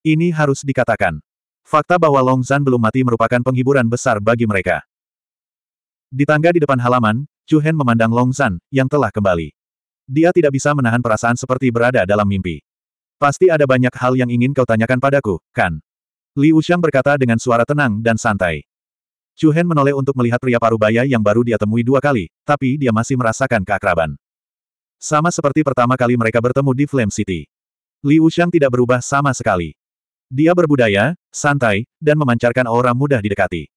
Ini harus dikatakan. Fakta bahwa Long Zan belum mati merupakan penghiburan besar bagi mereka. Di tangga di depan halaman, Chu Hen memandang Long San yang telah kembali. Dia tidak bisa menahan perasaan seperti berada dalam mimpi. Pasti ada banyak hal yang ingin kau tanyakan padaku, kan? Li Wuxiang berkata dengan suara tenang dan santai. Chu Hen menoleh untuk melihat pria parubaya yang baru dia temui dua kali, tapi dia masih merasakan keakraban. Sama seperti pertama kali mereka bertemu di Flame City. Li Wuxiang tidak berubah sama sekali. Dia berbudaya, santai, dan memancarkan aura mudah didekati.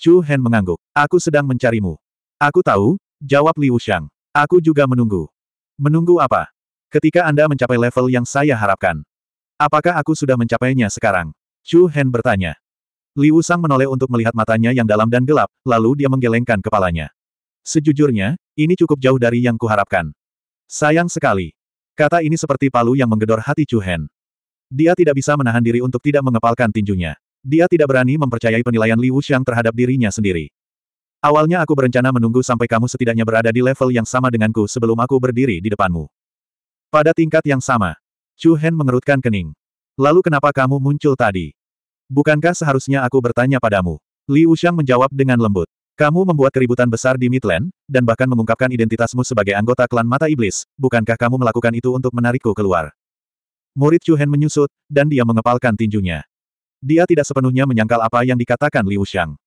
Chu Hen mengangguk. Aku sedang mencarimu. Aku tahu, jawab Liu Shang. Aku juga menunggu. Menunggu apa? Ketika Anda mencapai level yang saya harapkan. Apakah aku sudah mencapainya sekarang? Chu Hen bertanya. Liu Shang menoleh untuk melihat matanya yang dalam dan gelap, lalu dia menggelengkan kepalanya. Sejujurnya, ini cukup jauh dari yang kuharapkan. Sayang sekali. Kata ini seperti palu yang menggedor hati Chu Hen. Dia tidak bisa menahan diri untuk tidak mengepalkan tinjunya. Dia tidak berani mempercayai penilaian Liu Shang terhadap dirinya sendiri. Awalnya aku berencana menunggu sampai kamu setidaknya berada di level yang sama denganku sebelum aku berdiri di depanmu. Pada tingkat yang sama, Chu Hen mengerutkan kening. Lalu kenapa kamu muncul tadi? Bukankah seharusnya aku bertanya padamu? Li Wuxiang menjawab dengan lembut. Kamu membuat keributan besar di Midland, dan bahkan mengungkapkan identitasmu sebagai anggota klan Mata Iblis, bukankah kamu melakukan itu untuk menarikku keluar? Murid Chu Hen menyusut, dan dia mengepalkan tinjunya. Dia tidak sepenuhnya menyangkal apa yang dikatakan Li Wuxiang.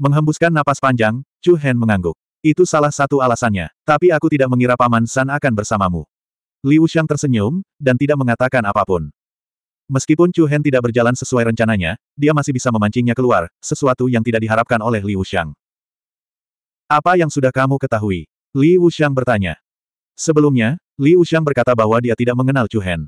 Menghembuskan napas panjang, Chu Hen mengangguk. Itu salah satu alasannya, tapi aku tidak mengira Paman San akan bersamamu. Liu Shang tersenyum, dan tidak mengatakan apapun. Meskipun Chu Hen tidak berjalan sesuai rencananya, dia masih bisa memancingnya keluar, sesuatu yang tidak diharapkan oleh Liu Shang. Apa yang sudah kamu ketahui? Liu Shang bertanya. Sebelumnya, Liu Shang berkata bahwa dia tidak mengenal Chu Hen.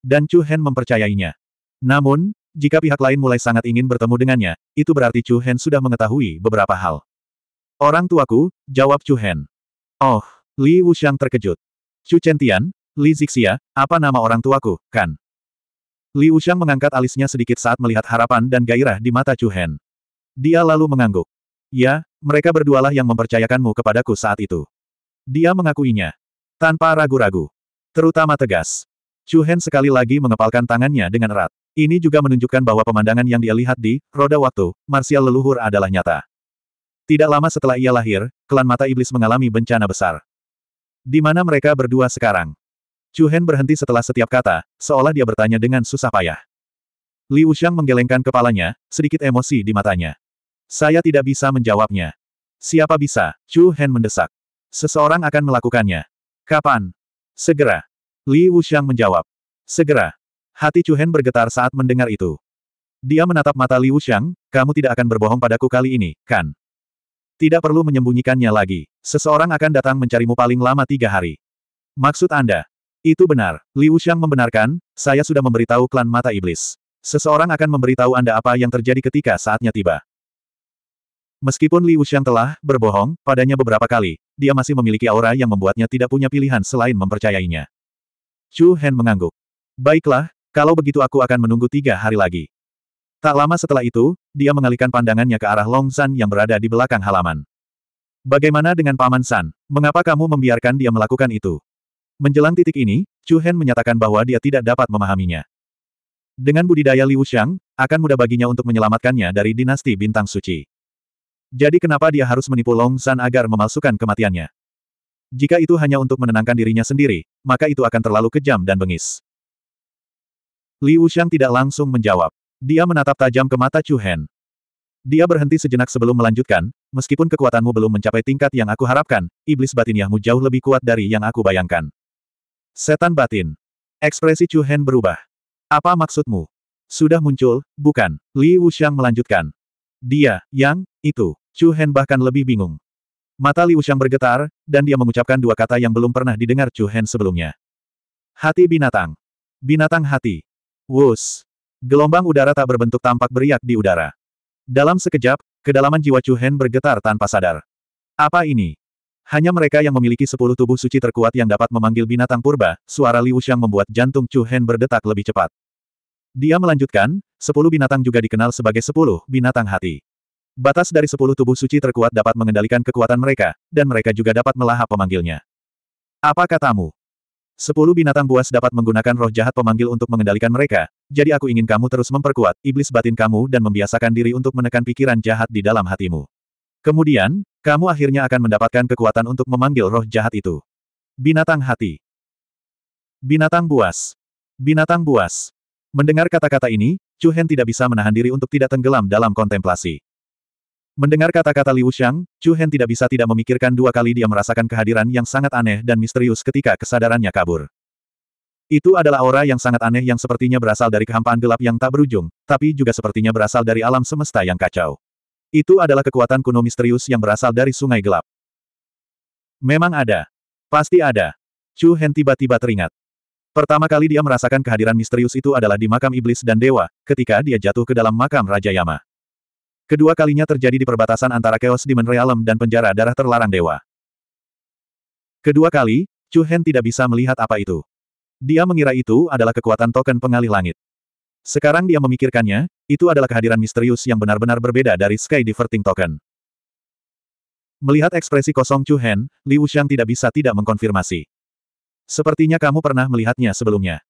Dan Chu Hen mempercayainya. Namun, jika pihak lain mulai sangat ingin bertemu dengannya, itu berarti Chu Hen sudah mengetahui beberapa hal. Orang tuaku, jawab Chu Hen. Oh, Li Wuxiang terkejut. Chu Chentian, Li Zixia, apa nama orang tuaku, kan? Li Wuxiang mengangkat alisnya sedikit saat melihat harapan dan gairah di mata Chu Hen. Dia lalu mengangguk. Ya, mereka berdualah yang mempercayakanmu kepadaku saat itu. Dia mengakuinya. Tanpa ragu-ragu. Terutama tegas. Chu Hen sekali lagi mengepalkan tangannya dengan erat. Ini juga menunjukkan bahwa pemandangan yang dia lihat di roda waktu, marsial leluhur adalah nyata. Tidak lama setelah ia lahir, klan mata iblis mengalami bencana besar. Di mana mereka berdua sekarang? Chu Hen berhenti setelah setiap kata, seolah dia bertanya dengan susah payah. Li Wuxiang menggelengkan kepalanya, sedikit emosi di matanya. Saya tidak bisa menjawabnya. Siapa bisa? Chu Hen mendesak. Seseorang akan melakukannya. Kapan? Segera. Li Wuxiang menjawab. Segera. Hati Chu Hen bergetar saat mendengar itu. Dia menatap mata Li Wuxiang, kamu tidak akan berbohong padaku kali ini, kan? Tidak perlu menyembunyikannya lagi. Seseorang akan datang mencarimu paling lama tiga hari. Maksud Anda? Itu benar. Li Wuxiang membenarkan, saya sudah memberitahu klan mata iblis. Seseorang akan memberitahu Anda apa yang terjadi ketika saatnya tiba. Meskipun Li Wuxiang telah berbohong padanya beberapa kali, dia masih memiliki aura yang membuatnya tidak punya pilihan selain mempercayainya. Chu Hen mengangguk. Baiklah, kalau begitu aku akan menunggu tiga hari lagi. Tak lama setelah itu, dia mengalihkan pandangannya ke arah Long San yang berada di belakang halaman. Bagaimana dengan Paman San? Mengapa kamu membiarkan dia melakukan itu? Menjelang titik ini, Chu Hen menyatakan bahwa dia tidak dapat memahaminya. Dengan budidaya Liu Xiang, akan mudah baginya untuk menyelamatkannya dari dinasti bintang suci. Jadi kenapa dia harus menipu Long San agar memalsukan kematiannya? Jika itu hanya untuk menenangkan dirinya sendiri, maka itu akan terlalu kejam dan bengis. Liu Shang tidak langsung menjawab. Dia menatap tajam ke mata Chu Hen. Dia berhenti sejenak sebelum melanjutkan, meskipun kekuatanmu belum mencapai tingkat yang aku harapkan, iblis batiniahmu jauh lebih kuat dari yang aku bayangkan. Setan batin. Ekspresi Chu Hen berubah. Apa maksudmu? Sudah muncul, bukan? Li Wuxiang melanjutkan. Dia, yang, itu. Chu Hen bahkan lebih bingung. Mata Liu Xiang bergetar, dan dia mengucapkan dua kata yang belum pernah didengar Chu Hen sebelumnya. Hati binatang. Binatang hati. Wus. Gelombang udara tak berbentuk tampak beriak di udara. Dalam sekejap, kedalaman jiwa Chu Hen bergetar tanpa sadar. Apa ini? Hanya mereka yang memiliki sepuluh tubuh suci terkuat yang dapat memanggil binatang purba, suara Liu Xiang membuat jantung Chu Hen berdetak lebih cepat. Dia melanjutkan, sepuluh binatang juga dikenal sebagai sepuluh binatang hati. Batas dari sepuluh tubuh suci terkuat dapat mengendalikan kekuatan mereka, dan mereka juga dapat melahap pemanggilnya. Apa katamu? Sepuluh binatang buas dapat menggunakan roh jahat pemanggil untuk mengendalikan mereka, jadi aku ingin kamu terus memperkuat iblis batin kamu dan membiasakan diri untuk menekan pikiran jahat di dalam hatimu. Kemudian, kamu akhirnya akan mendapatkan kekuatan untuk memanggil roh jahat itu. Binatang hati. Binatang buas. Binatang buas. Mendengar kata-kata ini, Chu Hen tidak bisa menahan diri untuk tidak tenggelam dalam kontemplasi. Mendengar kata-kata Liu Xiang, Chu Hen tidak bisa tidak memikirkan dua kali dia merasakan kehadiran yang sangat aneh dan misterius ketika kesadarannya kabur. Itu adalah aura yang sangat aneh yang sepertinya berasal dari kehampaan gelap yang tak berujung, tapi juga sepertinya berasal dari alam semesta yang kacau. Itu adalah kekuatan kuno misterius yang berasal dari sungai gelap. Memang ada. Pasti ada. Chu Hen tiba-tiba teringat. Pertama kali dia merasakan kehadiran misterius itu adalah di makam iblis dan dewa, ketika dia jatuh ke dalam makam Raja Yama. Kedua kalinya terjadi di perbatasan antara Chaos Demon Realm dan penjara darah terlarang dewa. Kedua kali, Chu Hen tidak bisa melihat apa itu. Dia mengira itu adalah kekuatan token pengalih langit. Sekarang dia memikirkannya, itu adalah kehadiran misterius yang benar-benar berbeda dari Sky Diverting Token. Melihat ekspresi kosong Chu Hen, Liu Xiang tidak bisa tidak mengkonfirmasi. Sepertinya kamu pernah melihatnya sebelumnya.